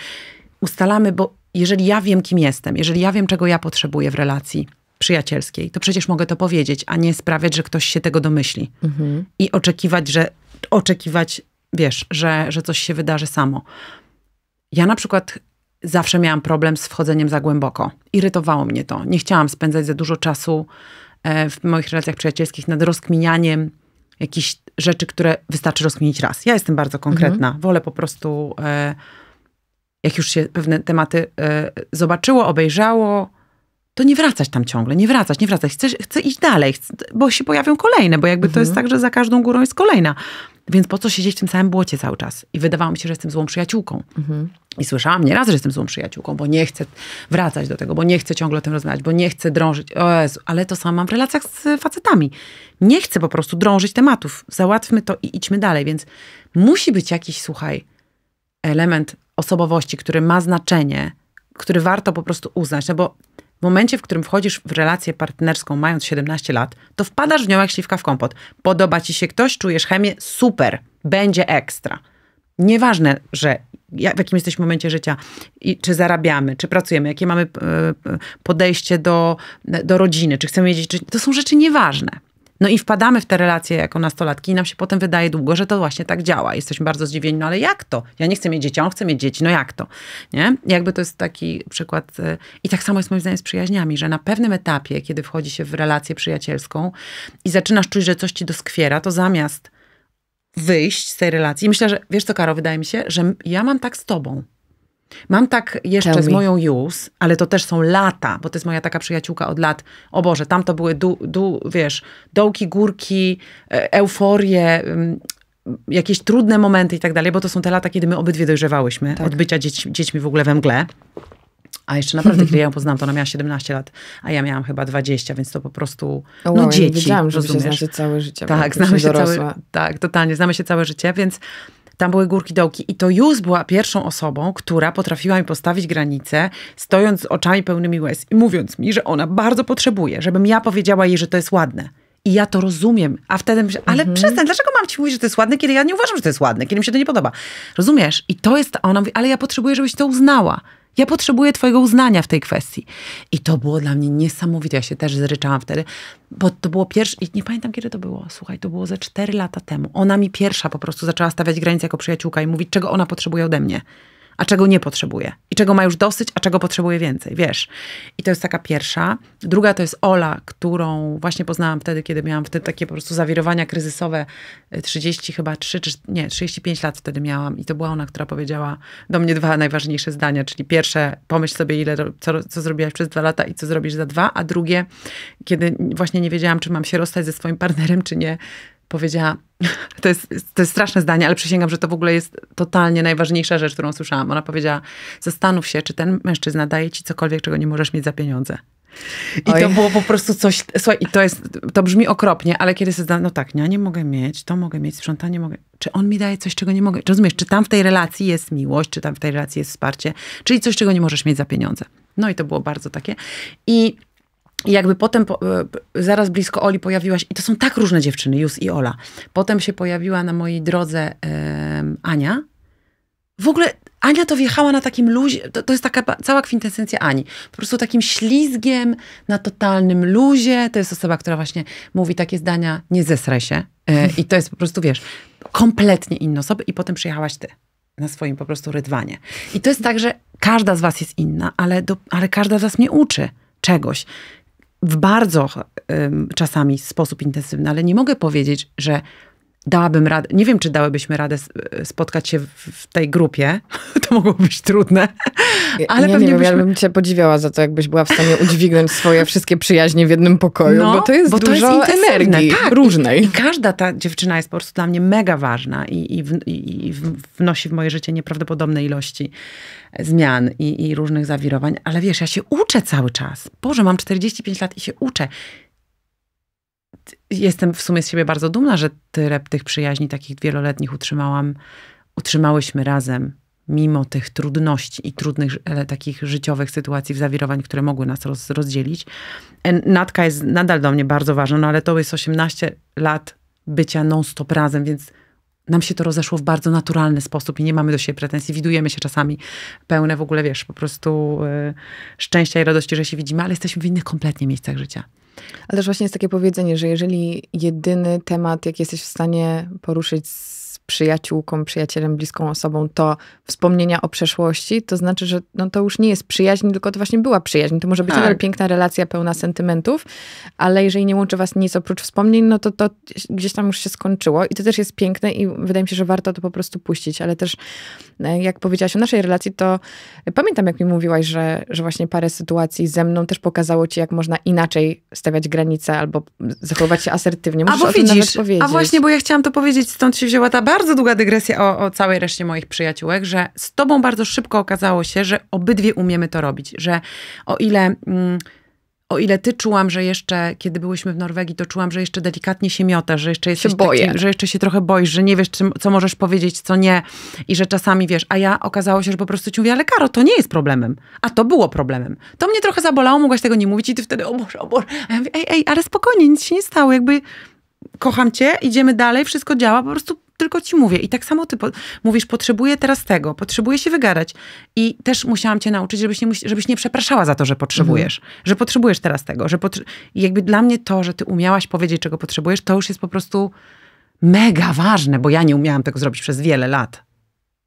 ustalamy, bo jeżeli ja wiem, kim jestem, jeżeli ja wiem, czego ja potrzebuję w relacji, przyjacielskiej, to przecież mogę to powiedzieć, a nie sprawiać, że ktoś się tego domyśli. Mhm. I oczekiwać, że oczekiwać wiesz, że, że coś się wydarzy samo. Ja na przykład zawsze miałam problem z wchodzeniem za głęboko. Irytowało mnie to. Nie chciałam spędzać za dużo czasu e, w moich relacjach przyjacielskich nad rozkminianiem jakichś rzeczy, które wystarczy rozkminić raz. Ja jestem bardzo konkretna. Mhm. Wolę po prostu, e, jak już się pewne tematy e, zobaczyło, obejrzało, to nie wracać tam ciągle, nie wracać, nie wracać. Chcę, chcę iść dalej, chcę, bo się pojawią kolejne, bo jakby mhm. to jest mhm. tak, że za każdą górą jest kolejna. Więc po co siedzieć w tym samym błocie cały czas? I wydawało mi się, że jestem złą przyjaciółką. Mhm. I słyszałam nieraz, że jestem złą przyjaciółką, bo nie chcę wracać do tego, bo nie chcę ciągle o tym rozmawiać, bo nie chcę drążyć. O Jezu, ale to samo mam w relacjach z facetami. Nie chcę po prostu drążyć tematów. Załatwmy to i idźmy dalej. Więc musi być jakiś, słuchaj, element osobowości, który ma znaczenie, który warto po prostu uznać. No bo w momencie, w którym wchodzisz w relację partnerską mając 17 lat, to wpadasz w nią jak śliwka w kompot. Podoba ci się ktoś, czujesz chemię, super, będzie ekstra. Nieważne, że w jakim jesteś momencie życia, i czy zarabiamy, czy pracujemy, jakie mamy e, e, podejście do, do rodziny, czy chcemy jeździć, czy... to są rzeczy nieważne. No i wpadamy w te relacje jako nastolatki i nam się potem wydaje długo, że to właśnie tak działa. Jesteśmy bardzo zdziwieni, no ale jak to? Ja nie chcę mieć dzieci, on chce mieć dzieci, no jak to? Nie? Jakby to jest taki przykład. E, I tak samo jest moim zdaniem z przyjaźniami, że na pewnym etapie, kiedy wchodzi się w relację przyjacielską i zaczynasz czuć, że coś ci doskwiera, to zamiast wyjść z tej relacji, myślę, że wiesz co, Karo, wydaje mi się, że ja mam tak z tobą. Mam tak jeszcze Tell z moją Jus, ale to też są lata, bo to jest moja taka przyjaciółka od lat. O Boże, tam to były, du, du, wiesz, dołki, górki, e, euforie, mm, jakieś trudne momenty i tak dalej, bo to są te lata, kiedy my obydwie dojrzewałyśmy tak. od bycia dzieć, dziećmi w ogóle we mgle. A jeszcze naprawdę, kiedy ja ją poznałam, to ona miała 17 lat, a ja miałam chyba 20, więc to po prostu, no wow, no dzieci. Ja wiedziałam, że rozumiesz. się znacie całe życie. Tak, znamy się całe, tak, totalnie, znamy się całe życie, więc tam były górki dołki i to już była pierwszą osobą, która potrafiła mi postawić granicę, stojąc z oczami pełnymi łez i mówiąc mi, że ona bardzo potrzebuje, żebym ja powiedziała jej, że to jest ładne. I ja to rozumiem. A wtedy myślę, ale mhm. przestań, dlaczego mam ci mówić, że to jest ładne, kiedy ja nie uważam, że to jest ładne, kiedy mi się to nie podoba? Rozumiesz? I to jest, a ona mówi, ale ja potrzebuję, żebyś to uznała. Ja potrzebuję Twojego uznania w tej kwestii. I to było dla mnie niesamowite. Ja się też zryczałam wtedy, bo to było pierwsze, i nie pamiętam kiedy to było, słuchaj, to było ze 4 lata temu. Ona mi pierwsza po prostu zaczęła stawiać granice jako przyjaciółka i mówić, czego ona potrzebuje ode mnie a czego nie potrzebuje. I czego ma już dosyć, a czego potrzebuje więcej, wiesz. I to jest taka pierwsza. Druga to jest Ola, którą właśnie poznałam wtedy, kiedy miałam wtedy takie po prostu zawirowania kryzysowe. 30 y, chyba, 3, czy, nie, 35 lat wtedy miałam. I to była ona, która powiedziała do mnie dwa najważniejsze zdania. Czyli pierwsze, pomyśl sobie, ile, co, co zrobiłaś przez dwa lata i co zrobisz za dwa. A drugie, kiedy właśnie nie wiedziałam, czy mam się rozstać ze swoim partnerem, czy nie, powiedziała, to jest, to jest straszne zdanie, ale przysięgam, że to w ogóle jest totalnie najważniejsza rzecz, którą słyszałam. Ona powiedziała, zastanów się, czy ten mężczyzna daje ci cokolwiek, czego nie możesz mieć za pieniądze. I Oj. to było po prostu coś, słuchaj, i to jest, to brzmi okropnie, ale kiedy sobie no tak, ja nie mogę mieć, to mogę mieć, sprzątanie mogę, czy on mi daje coś, czego nie mogę, rozumiesz, czy tam w tej relacji jest miłość, czy tam w tej relacji jest wsparcie, czyli coś, czego nie możesz mieć za pieniądze. No i to było bardzo takie. I i jakby potem, po, e, zaraz blisko Oli pojawiła się, i to są tak różne dziewczyny, Jus i Ola. Potem się pojawiła na mojej drodze um, Ania. W ogóle Ania to wjechała na takim luzie, to, to, jest taka cała kwintesencja Ani. Po prostu takim ślizgiem na totalnym luzie. To jest osoba, która właśnie mówi takie zdania, nie zesraj się. E, I to jest po prostu, wiesz, kompletnie inne osoby. I potem przyjechałaś ty na swoim po prostu rydwanie. I to jest tak, że każda z was jest inna, ale, do, ale każda z was mnie uczy czegoś w bardzo czasami sposób intensywny, ale nie mogę powiedzieć, że dałabym radę, nie wiem, czy dałybyśmy radę spotkać się w tej grupie, to mogło być trudne, ale ja, pewnie nie wiem, byśmy... Ja bym cię podziwiała za to, jakbyś była w stanie udźwignąć swoje wszystkie przyjaźnie w jednym pokoju, no, bo to jest bo dużo to jest energii tak, różnej. I, I, każda ta dziewczyna jest po prostu dla mnie mega ważna i, i, w, i wnosi w moje życie nieprawdopodobne ilości zmian i, i różnych zawirowań, ale wiesz, ja się uczę cały czas. Boże, mam 45 lat i się uczę jestem w sumie z siebie bardzo dumna, że tyle tych przyjaźni takich wieloletnich utrzymałam, utrzymałyśmy razem, mimo tych trudności i trudnych e, takich życiowych sytuacji, zawirowań, które mogły nas roz, rozdzielić. Natka jest nadal do mnie bardzo ważna, no ale to jest 18 lat bycia non-stop razem, więc nam się to rozeszło w bardzo naturalny sposób i nie mamy do siebie pretensji. Widujemy się czasami pełne w ogóle, wiesz, po prostu e, szczęścia i radości, że się widzimy, ale jesteśmy w innych kompletnie miejscach życia. Ale też właśnie jest takie powiedzenie, że jeżeli jedyny temat, jaki jesteś w stanie poruszyć z przyjaciółką, przyjacielem, bliską osobą, to wspomnienia o przeszłości, to znaczy, że no, to już nie jest przyjaźń, tylko to właśnie była przyjaźń. To może być tak. piękna relacja pełna sentymentów, ale jeżeli nie łączy was nic oprócz wspomnień, no to to gdzieś tam już się skończyło i to też jest piękne i wydaje mi się, że warto to po prostu puścić, ale też e, jak powiedziałaś o naszej relacji, to pamiętam jak mi mówiłaś, że, że właśnie parę sytuacji ze mną też pokazało ci, jak można inaczej stawiać granice albo zachowywać się asertywnie. Możesz a bo widzisz, a właśnie, bo ja chciałam to powiedzieć, stąd się wzięła ta bardzo długa dygresja o, o, całej reszcie moich przyjaciółek, że z tobą bardzo szybko okazało się, że obydwie umiemy to robić, że o ile... Mm, o ile ty czułam, że jeszcze, kiedy byłyśmy w Norwegii, to czułam, że jeszcze delikatnie się miotasz, że jeszcze się boję. że jeszcze się trochę boisz, że nie wiesz, czym, co możesz powiedzieć, co nie i że czasami wiesz, a ja okazało się, że po prostu ci mówię, ale Karo, to nie jest problemem, a to było problemem. To mnie trochę zabolało, mogłaś tego nie mówić i ty wtedy, o Boże, o Boże, a ja mówię, ej, ej, ale spokojnie, nic się nie stało, jakby kocham cię, idziemy dalej, wszystko działa, po prostu tylko ci mówię. I tak samo ty po mówisz, potrzebuję teraz tego, potrzebuję się wygadać. I też musiałam cię nauczyć, żebyś nie, żebyś nie przepraszała za to, że potrzebujesz. Mhm. Że potrzebujesz teraz tego. Że I jakby dla mnie to, że ty umiałaś powiedzieć, czego potrzebujesz, to już jest po prostu mega ważne, bo ja nie umiałam tego zrobić przez wiele lat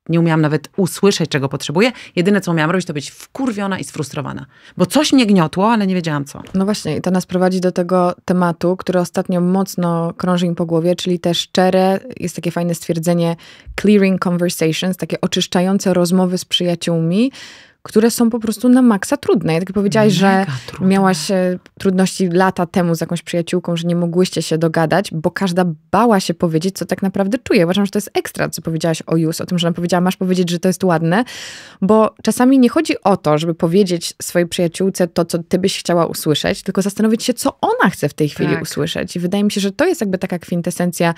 nie umiałam nawet usłyszeć, czego potrzebuję. Jedyne, co miałam robić, to być wkurwiona i sfrustrowana. Bo coś mnie gniotło, ale nie wiedziałam co. No właśnie, i to nas prowadzi do tego tematu, który ostatnio mocno krąży im po głowie, czyli te szczere, jest takie fajne stwierdzenie, clearing conversations, takie oczyszczające rozmowy z przyjaciółmi które są po prostu na maksa trudne. Jak powiedziałaś, że trudne. miałaś e, trudności lata temu z jakąś przyjaciółką, że nie mogłyście się dogadać, bo każda bała się powiedzieć, co tak naprawdę czuje. Uważam, że to jest ekstra, co powiedziałaś o Jus, o tym, że ona powiedziała, masz powiedzieć, że to jest ładne, bo czasami nie chodzi o to, żeby powiedzieć swojej przyjaciółce to, co ty byś chciała usłyszeć, tylko zastanowić się, co ona chce w tej chwili tak. usłyszeć. I wydaje mi się, że to jest jakby taka kwintesencja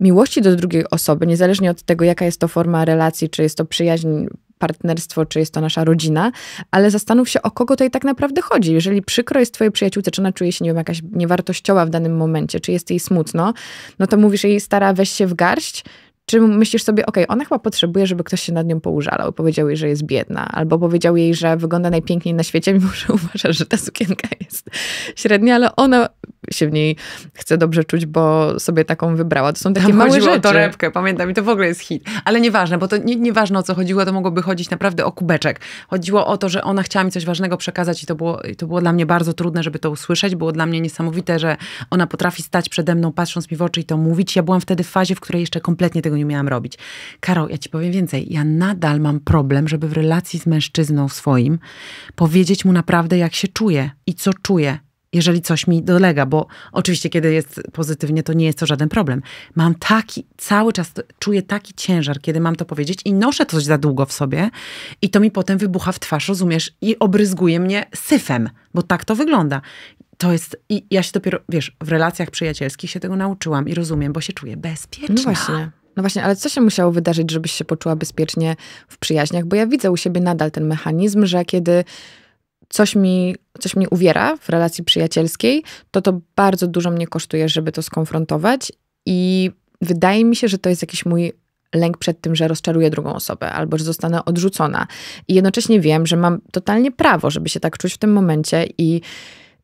miłości do drugiej osoby, niezależnie od tego, jaka jest to forma relacji, czy jest to przyjaźń partnerstwo, czy jest to nasza rodzina, ale zastanów się, o kogo tutaj tak naprawdę chodzi. Jeżeli przykro jest twojej przyjaciółce, czy ona czuje się, nie wiem, jakaś niewartościowa w danym momencie, czy jest jej smutno, no to mówisz jej, stara, weź się w garść, czy myślisz sobie, ok, ona chyba potrzebuje, żeby ktoś się nad nią poużalał, powiedział jej, że jest biedna, albo powiedział jej, że wygląda najpiękniej na świecie, mimo że uważa, że ta sukienka jest średnia, ale ona się w niej chce dobrze czuć, bo sobie taką wybrała. To są takie Tam małe rzeczy. o torebkę, pamiętam, i to w ogóle jest hit. Ale nieważne, bo to nie, nieważne o co chodziło, to mogłoby chodzić naprawdę o kubeczek. Chodziło o to, że ona chciała mi coś ważnego przekazać i to było, to było dla mnie bardzo trudne, żeby to usłyszeć. Było dla mnie niesamowite, że ona potrafi stać przede mną, patrząc mi w oczy i to mówić. Ja byłam wtedy w fazie, w której jeszcze kompletnie tego tego nie miałam robić. Karol, ja ci powiem więcej. Ja nadal mam problem, żeby w relacji z mężczyzną swoim powiedzieć mu naprawdę, jak się czuję i co czuję jeżeli coś mi dolega, bo oczywiście, kiedy jest pozytywnie, to nie jest to żaden problem. Mam taki, cały czas czuję taki ciężar, kiedy mam to powiedzieć i noszę coś za długo w sobie i to mi potem wybucha w twarz, rozumiesz, i obryzguje mnie syfem, bo tak to wygląda. To jest, i ja się dopiero, wiesz, w relacjach przyjacielskich się tego nauczyłam i rozumiem, bo się czuję bezpieczna. No właśnie. No właśnie, ale co się musiało wydarzyć, żebyś się poczuła bezpiecznie w przyjaźniach? Bo ja widzę u siebie nadal ten mechanizm, że kiedy coś mi, coś mi uwiera w relacji przyjacielskiej, to to bardzo dużo mnie kosztuje, żeby to skonfrontować i wydaje mi się, że to jest jakiś mój lęk przed tym, że rozczaruję drugą osobę albo że zostanę odrzucona. I jednocześnie wiem, że mam totalnie prawo, żeby się tak czuć w tym momencie i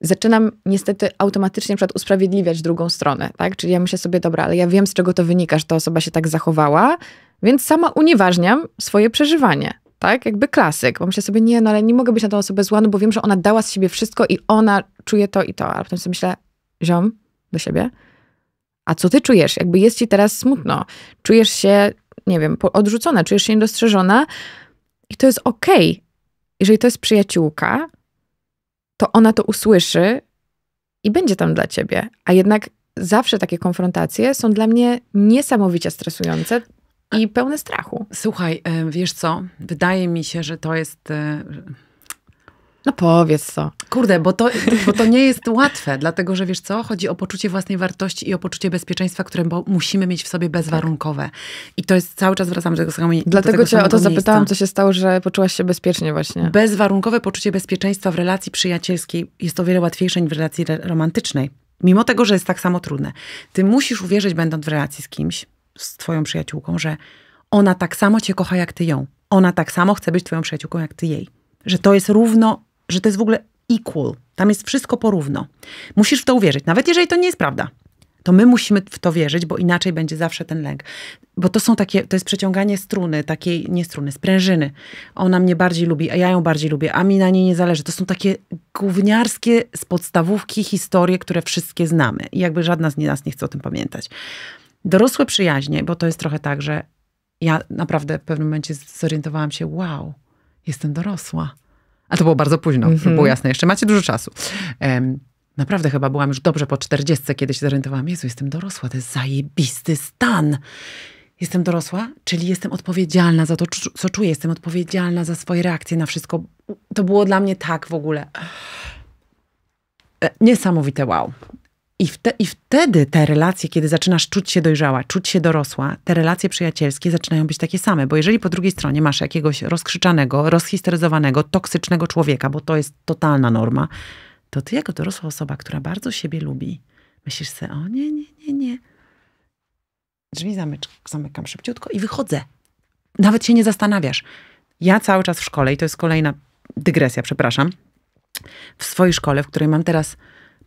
zaczynam niestety automatycznie przed usprawiedliwiać drugą stronę, tak? Czyli ja myślę sobie, dobra, ale ja wiem, z czego to wynika, że ta osoba się tak zachowała, więc sama unieważniam swoje przeżywanie, tak? Jakby klasyk. Bo myślę sobie, nie, no ale nie mogę być na tą osobę zła, no bo wiem, że ona dała z siebie wszystko i ona czuje to i to. Ale potem sobie myślę, ziom, do siebie, a co ty czujesz? Jakby jest ci teraz smutno. Czujesz się, nie wiem, odrzucona, czujesz się niedostrzeżona i to jest okej. Okay. Jeżeli to jest przyjaciółka, to ona to usłyszy i będzie tam dla ciebie. A jednak zawsze takie konfrontacje są dla mnie niesamowicie stresujące i pełne strachu. Słuchaj, e, wiesz co? Wydaje mi się, że to jest e, no powiedz co. Kurde, bo to, bo to nie jest łatwe, dlatego że wiesz co, chodzi o poczucie własnej wartości i o poczucie bezpieczeństwa, które musimy mieć w sobie bezwarunkowe. I to jest cały czas wracam do tego samego Dlatego cię o to zapytałam, co się stało, że poczułaś się bezpiecznie właśnie. Bezwarunkowe poczucie bezpieczeństwa w relacji przyjacielskiej jest o wiele łatwiejsze niż w relacji romantycznej. Mimo tego, że jest tak samo trudne. Ty musisz uwierzyć, będąc w relacji z kimś, z twoją przyjaciółką, że ona tak samo cię kocha, jak ty ją. Ona tak samo chce być twoją przyjaciółką, jak ty jej. Że to jest równo że to jest w ogóle equal. Tam jest wszystko porówno. Musisz w to uwierzyć, nawet jeżeli to nie jest prawda. To my musimy w to wierzyć, bo inaczej będzie zawsze ten lęk. Bo to są takie, to jest przeciąganie struny, takiej, nie struny, sprężyny. Ona mnie bardziej lubi, a ja ją bardziej lubię, a mi na niej nie zależy. To są takie gówniarskie z podstawówki historie, które wszystkie znamy. I jakby żadna z nas nie chce o tym pamiętać. Dorosłe przyjaźnie, bo to jest trochę tak, że ja naprawdę w pewnym momencie zorientowałam się, wow, jestem dorosła a to było bardzo późno, mm -hmm. było mhm. jasne, jeszcze macie dużo czasu. Um, naprawdę chyba byłam już dobrze po 40, kiedy się zorientowałam, Jezu, jestem dorosła, to jest zajebisty stan. Jestem dorosła, czyli jestem odpowiedzialna za to, co czuję, jestem odpowiedzialna za swoje reakcje na wszystko. To było dla mnie tak w ogóle. E, niesamowite wow. I, wte, I, wtedy te relacje, kiedy zaczynasz czuć się dojrzała, czuć się dorosła, te relacje przyjacielskie zaczynają być takie same. Bo jeżeli po drugiej stronie masz jakiegoś rozkrzyczanego, rozhisteryzowanego, toksycznego człowieka, bo to jest totalna norma, to ty jako dorosła osoba, która bardzo siebie lubi, myślisz sobie, o nie, nie, nie, nie. Drzwi zamykam szybciutko i wychodzę. Nawet się nie zastanawiasz. Ja cały czas w szkole, i to jest kolejna dygresja, przepraszam, w swojej szkole, w której mam teraz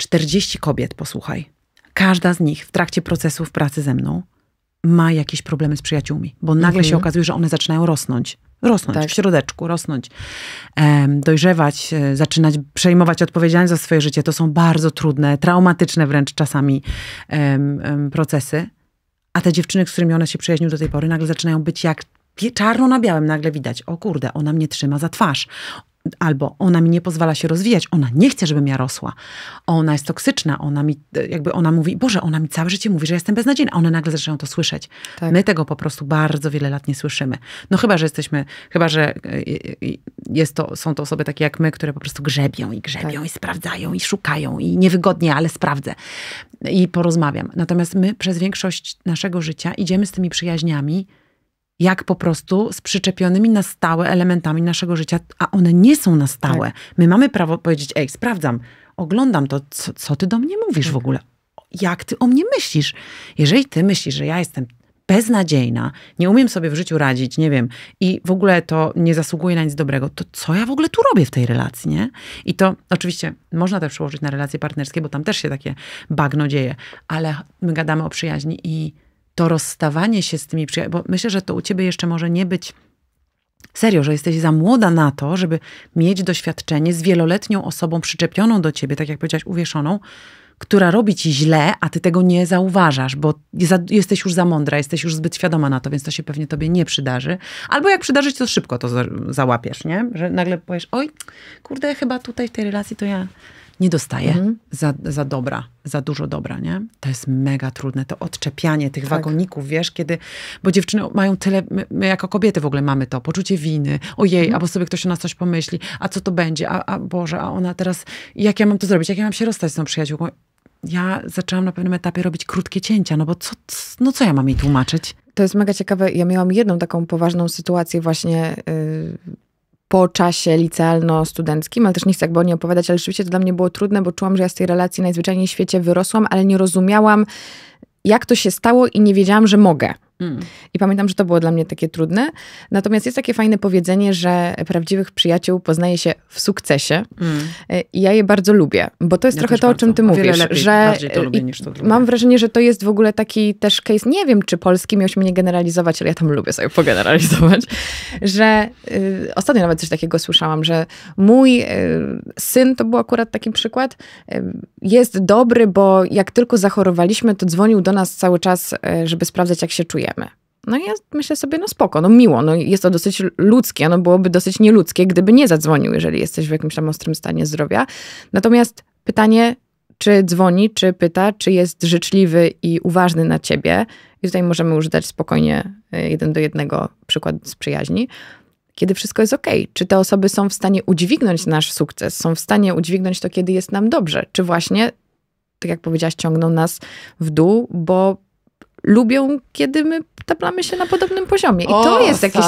40 kobiet, posłuchaj. Każda z nich w trakcie procesów pracy ze mną ma jakieś problemy z przyjaciółmi, bo nagle mhm. się okazuje, że one zaczynają rosnąć. Rosnąć tak. w środeczku, rosnąć, um, dojrzewać, e, zaczynać przejmować odpowiedzialność za swoje życie. To są bardzo trudne, traumatyczne wręcz czasami um, procesy. A te dziewczyny, z którymi one się przyjaźniły do tej pory, nagle zaczynają być jak czarno na białym nagle widać, o kurde, ona mnie trzyma za twarz, albo ona mi nie pozwala się rozwijać, ona nie chce, żebym ja rosła, ona jest toksyczna, ona mi, e, jakby ona mówi, Boże, ona mi całe życie mówi, że jestem beznadziejna, one nagle zaczynają to słyszeć. Tak. My tego po prostu bardzo wiele lat nie słyszymy. No chyba, że jesteśmy, chyba, że e, e, jest to, są to osoby takie jak my, które po prostu grzebią i grzebią tak. i sprawdzają i szukają i niewygodnie, ale sprawdzę i porozmawiam. Natomiast my przez większość naszego życia idziemy z tymi przyjaźniami, jak po prostu z przyczepionymi na stałe elementami naszego życia, a one nie są na stałe. Tak. My mamy prawo powiedzieć, ej, sprawdzam, oglądam to, co, co ty do mnie mówisz w tak. ogóle? Jak ty o mnie myślisz? Jeżeli ty myślisz, że ja jestem beznadziejna, nie umiem sobie w życiu radzić, nie wiem, i w ogóle to nie zasługuje na nic dobrego, to co ja w ogóle tu robię w tej relacji, nie? I to oczywiście można też przełożyć na relacje partnerskie, bo tam też się takie bagno dzieje, ale my gadamy o przyjaźni i to rozstawanie się z tymi przyjaciółmi, bo myślę, że to u ciebie jeszcze może nie być serio, że jesteś za młoda na to, żeby mieć doświadczenie z wieloletnią osobą przyczepioną do ciebie, tak jak powiedziałaś, uwieszoną, która robi ci źle, a ty tego nie zauważasz, bo jesteś już za mądra, jesteś już zbyt świadoma na to, więc to się pewnie tobie nie przydarzy. Albo jak przydarzy to szybko to załapiesz, nie? Że nagle powiesz, oj, kurde, chyba tutaj w tej relacji to ja nie dostaje mhm. za, za dobra, za dużo dobra, nie? To jest mega trudne, to odczepianie tych tak. wagoników, wiesz, kiedy, bo dziewczyny mają tyle, my, my, jako kobiety w ogóle mamy to, poczucie winy, ojej, mhm. albo sobie ktoś o nas coś pomyśli, a co to będzie, a, a Boże, a ona teraz, jak ja mam to zrobić, jak ja mam się rozstać z tą przyjaciółką? Ja zaczęłam na pewnym etapie robić krótkie cięcia, no bo co, no co ja mam jej tłumaczyć? To jest mega ciekawe. Ja miałam jedną taką poważną sytuację właśnie, yy, po czasie licealno-studenckim, ale też nie chcę jakby o niej opowiadać, ale rzeczywiście to dla mnie było trudne, bo czułam, że ja z tej relacji najzwyczajniej w świecie wyrosłam, ale nie rozumiałam, jak to się stało i nie wiedziałam, że mogę. Mm. I pamiętam, że to było dla mnie takie trudne. Natomiast jest takie fajne powiedzenie, że prawdziwych przyjaciół poznaje się w sukcesie. Mm. E, I ja je bardzo lubię, bo to jest ja trochę to, o czym ty o mówisz. Lepiej, że e, Mam wrażenie, że to jest w ogóle taki też case, nie wiem czy polski, się nie generalizować, ale ja tam lubię sobie pogeneralizować, że y, ostatnio nawet coś takiego słyszałam, że mój y, syn, to był akurat taki przykład, y, jest dobry, bo jak tylko zachorowaliśmy, to dzwonił do nas cały czas, żeby sprawdzać jak się czuje. No i ja myślę sobie, no spoko, no miło, no jest to dosyć ludzkie, no byłoby dosyć nieludzkie, gdyby nie zadzwonił, jeżeli jesteś w jakimś tam ostrym stanie zdrowia. Natomiast pytanie, czy dzwoni, czy pyta, czy jest życzliwy i uważny na ciebie. I tutaj możemy już dać spokojnie e, jeden do jednego przykład z przyjaźni. Kiedy wszystko jest ok, czy te osoby są w stanie udźwignąć nasz sukces, są w stanie udźwignąć to, kiedy jest nam dobrze, czy właśnie, tak jak powiedziałaś, ciągną nas w dół, bo lubią, kiedy my taplamy się na podobnym poziomie. I to jest jakieś...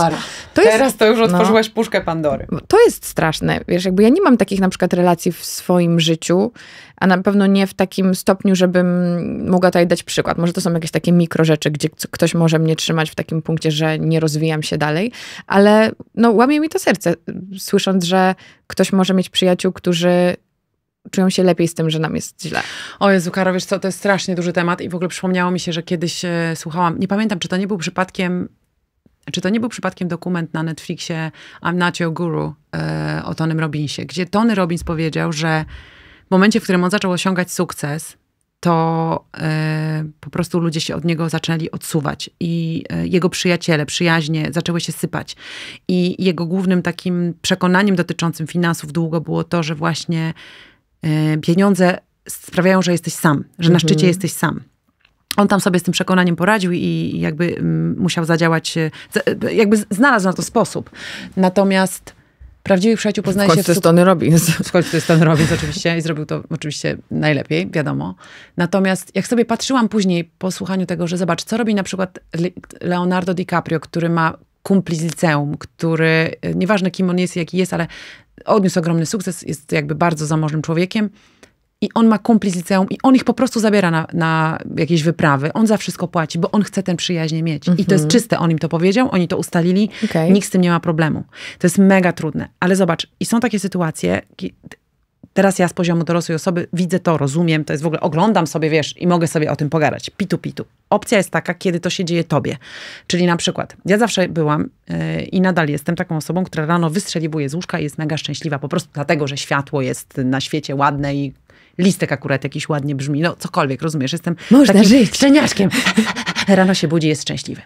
To Teraz to już no. otworzyłaś no, puszkę Pandory. To jest straszne. Wiesz, jakby ja nie mam takich na przykład relacji w swoim życiu, a na pewno nie w takim stopniu, żebym mogła tutaj dać przykład. Może to są jakieś takie mikro rzeczy, gdzie ktoś może mnie trzymać w takim punkcie, że nie rozwijam się dalej, ale no, łamie mi to serce, słysząc, że ktoś może mieć przyjaciół, którzy czują się lepiej z tym, że nam jest źle. O Jezu, Karo, wiesz co, to jest strasznie duży temat i w ogóle przypomniało mi się, że kiedyś e, słuchałam, nie pamiętam, czy to nie był przypadkiem, czy to nie był przypadkiem dokument na Netflixie I'm Not Your Guru e, o Tonym Robinsie, gdzie Tony Robbins powiedział, że w momencie, w którym on zaczął osiągać sukces, to e, po prostu ludzie się od niego zaczęli odsuwać i e, jego przyjaciele, przyjaźnie zaczęły się sypać. I jego głównym takim przekonaniem dotyczącym finansów długo było to, że właśnie E, pieniądze sprawiają, że jesteś sam, że na mhm. szczycie jesteś sam. On tam sobie z tym przekonaniem poradził i jakby mm, musiał zadziałać, e, jakby znalazł na to sposób. Natomiast prawdziwych przyjaciół poznaje się... W końcu Stony Robbins. W końcu Stony Robbins oczywiście i zrobił to oczywiście najlepiej, wiadomo. Natomiast jak sobie patrzyłam później po słuchaniu tego, że zobacz, co robi na przykład Leonardo DiCaprio, który ma kumpli z liceum, który, e, nieważne kim on jest i jaki jest, ale odniósł ogromny sukces, jest jakby bardzo zamożnym człowiekiem. I on ma kumpli z liceum i on ich po prostu zabiera na, na jakieś wyprawy. On za wszystko płaci, bo on chce tę przyjaźń mieć. Mm -hmm. I to jest mhm. czyste, on im to powiedział, oni to ustalili, okay. nikt z tym nie ma problemu. To jest mega trudne. Ale zobacz, i są takie sytuacje, teraz ja z poziomu dorosłej osoby widzę to, rozumiem, to jest w ogóle, oglądam sobie, wiesz, i mogę sobie o tym pogadać. Pitu, pitu. Opcja jest taka, kiedy to się dzieje tobie. Czyli na przykład, ja zawsze byłam yy, i nadal jestem taką osobą, która rano wystrzeliwuje z łóżka i jest mega szczęśliwa, po prostu dlatego, że światło jest na świecie ładne i listek akurat jakiś ładnie brzmi, no cokolwiek, rozumiesz, jestem Można takim żyć. szczeniaczkiem. Rano się budzi, jest szczęśliwy.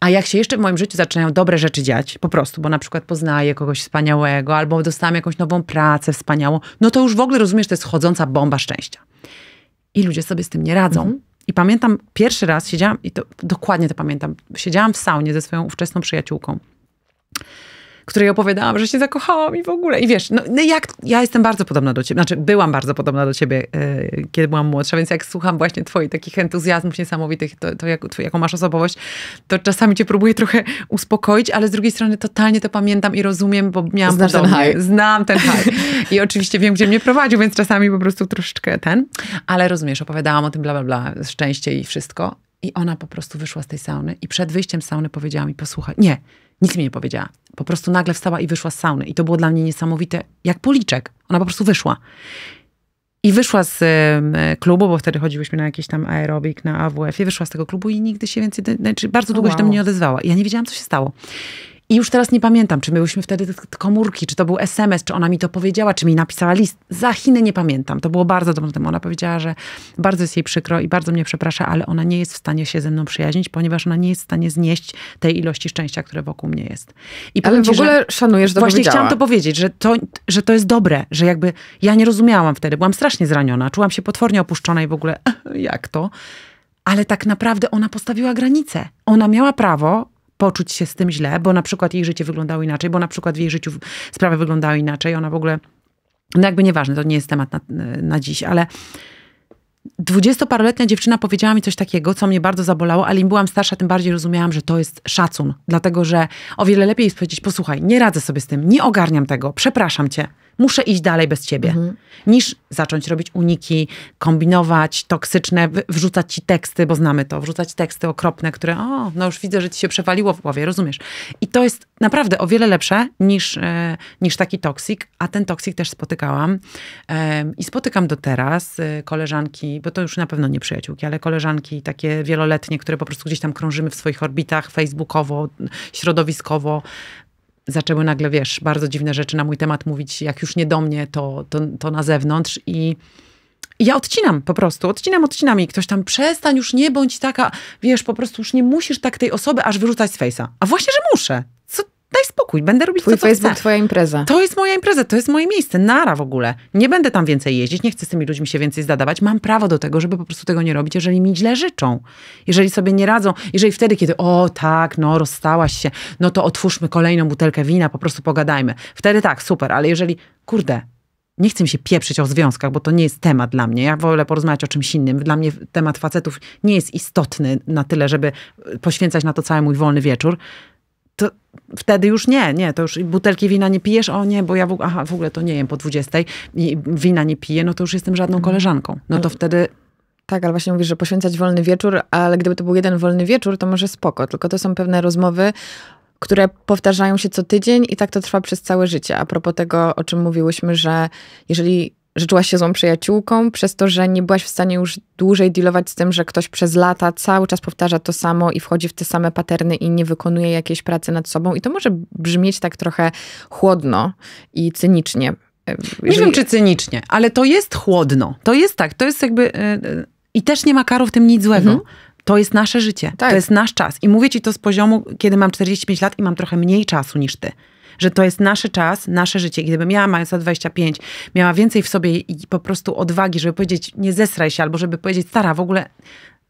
A jak się jeszcze w moim życiu zaczynają dobre rzeczy dziać, po prostu, bo na przykład poznaję kogoś wspaniałego, albo dostałam jakąś nową pracę wspaniałą, no to już w ogóle rozumiesz, to jest chodząca bomba szczęścia. I ludzie sobie z tym nie radzą. Mhm. I pamiętam, pierwszy raz siedziałam, i to dokładnie to pamiętam, siedziałam w saunie ze swoją ówczesną przyjaciółką której opowiadałam, że się zakochałam i w ogóle. I wiesz, no, no jak, ja jestem bardzo podobna do ciebie, znaczy byłam bardzo podobna do ciebie, e, kiedy byłam młodsza, więc jak słucham właśnie twoich takich entuzjazmów niesamowitych, to, to jak, jaką masz osobowość, to czasami cię próbuję trochę uspokoić, ale z drugiej strony totalnie to pamiętam i rozumiem, bo miałam Znasz ten high. Znam ten high. I oczywiście wiem, gdzie mnie prowadził, więc czasami po prostu troszeczkę ten. Ale rozumiesz, opowiadałam o tym bla, bla, bla, szczęście i wszystko. I ona po prostu wyszła z tej sauny i przed wyjściem z sauny powiedziała mi, posłuchaj, nie, nic mi nie powiedziała. Po prostu nagle wstała i wyszła z sauny. I to było dla mnie niesamowite, jak policzek. Ona po prostu wyszła. I wyszła z y, klubu, bo wtedy chodziłyśmy na jakiś tam aerobik na AWF-ie, wyszła z tego klubu i nigdy się więcej, znaczy bardzo długo wow. się mnie nie odezwała. I ja nie wiedziałam, co się stało. I już teraz nie pamiętam, czy myłyśmy wtedy komórki, czy to był SMS, czy ona mi to powiedziała, czy mi napisała list. Za Chiny nie pamiętam. To było bardzo dobrze temu. Ona powiedziała, że bardzo jest jej przykro i bardzo mnie przeprasza, ale ona nie jest w stanie się ze mną przyjaźnić, ponieważ ona nie jest w stanie znieść tej ilości szczęścia, które wokół mnie jest. I ale ci, w ogóle że szanujesz, że Właśnie chciałam to powiedzieć, że to, że to jest dobre, że jakby ja nie rozumiałam wtedy. Byłam strasznie zraniona, czułam się potwornie opuszczona i w ogóle jak to? Ale tak naprawdę ona postawiła granicę. Ona miała prawo poczuć się z tym źle, bo na przykład jej życie wyglądało inaczej, bo na przykład w jej życiu sprawy wyglądały inaczej, ona w ogóle, no jakby nieważne, to nie jest temat na, na dziś, ale dwudziestoparoletnia dziewczyna powiedziała mi coś takiego, co mnie bardzo zabolało, ale im byłam starsza, tym bardziej rozumiałam, że to jest szacun, dlatego że o wiele lepiej jest powiedzieć, posłuchaj, nie radzę sobie z tym, nie ogarniam tego, przepraszam cię muszę iść dalej bez ciebie, mhm. niż zacząć robić uniki, kombinować, toksyczne, wrzucać ci teksty, bo znamy to, wrzucać teksty okropne, które, o, no już widzę, że ci się przewaliło w głowie, rozumiesz? I to jest naprawdę o wiele lepsze niż, e, niż taki toksik, a ten toksik też spotykałam e, i spotykam do teraz e, koleżanki, bo to już na pewno nie przyjaciółki, ale koleżanki takie wieloletnie, które po prostu gdzieś tam krążymy w swoich orbitach facebookowo, środowiskowo, zaczęły nagle, wiesz, bardzo dziwne rzeczy na mój temat mówić, jak już nie do mnie, to, to, to na zewnątrz i ja odcinam po prostu, odcinam, odcinam i ktoś tam przestań, już nie bądź taka, wiesz, po prostu już nie musisz tak tej osoby aż wyrzucać z fejsa. A właśnie, że muszę daj spokój, będę robić Twój to, co Facebook, chcę. twoja impreza. To jest moja impreza, to jest moje miejsce, nara w ogóle. Nie będę tam więcej jeździć, nie chcę z tymi ludźmi się więcej zadawać. Mam prawo do tego, żeby po prostu tego nie robić, jeżeli mi źle życzą. Jeżeli sobie nie radzą, jeżeli wtedy, kiedy o tak, no rozstałaś się, no to otwórzmy kolejną butelkę wina, po prostu pogadajmy. Wtedy tak, super, ale jeżeli, kurde, nie chcę mi się pieprzyć o związkach, bo to nie jest temat dla mnie. Ja wolę porozmawiać o czymś innym. Dla mnie temat facetów nie jest istotny na tyle, żeby poświęcać na to cały mój wolny wieczór to wtedy już nie, nie, to już butelki wina nie pijesz, o nie, bo ja w, aha, w ogóle to nie jem po 20 i wina nie piję, no to już jestem żadną mhm. koleżanką. No to no. wtedy tak, ale właśnie mówisz, że poświęcać wolny wieczór, ale gdyby to był jeden wolny wieczór, to może spoko, tylko to są pewne rozmowy, które powtarzają się co tydzień i tak to trwa przez całe życie. A propos tego, o czym mówiłyśmy, że jeżeli że czułaś się złą przyjaciółką, przez to, że nie byłaś w stanie już dłużej dealować z tym, że ktoś przez lata cały czas powtarza to samo i wchodzi w te same paterny i nie wykonuje jakiejś pracy nad sobą. I to może brzmieć tak trochę chłodno i cynicznie. Jeżeli... Nie wiem, czy cynicznie, ale to jest chłodno. To jest tak, to jest jakby. E, e, I też nie ma karu w tym nic złego. Mhm. To jest nasze życie, tak. to jest nasz czas. I mówię ci to z poziomu, kiedy mam 45 lat i mam trochę mniej czasu niż ty że to jest nasz czas, nasze życie. Gdybym ja, mając 25, miała więcej w sobie i po prostu odwagi, żeby powiedzieć nie zesraj się, albo żeby powiedzieć stara, w ogóle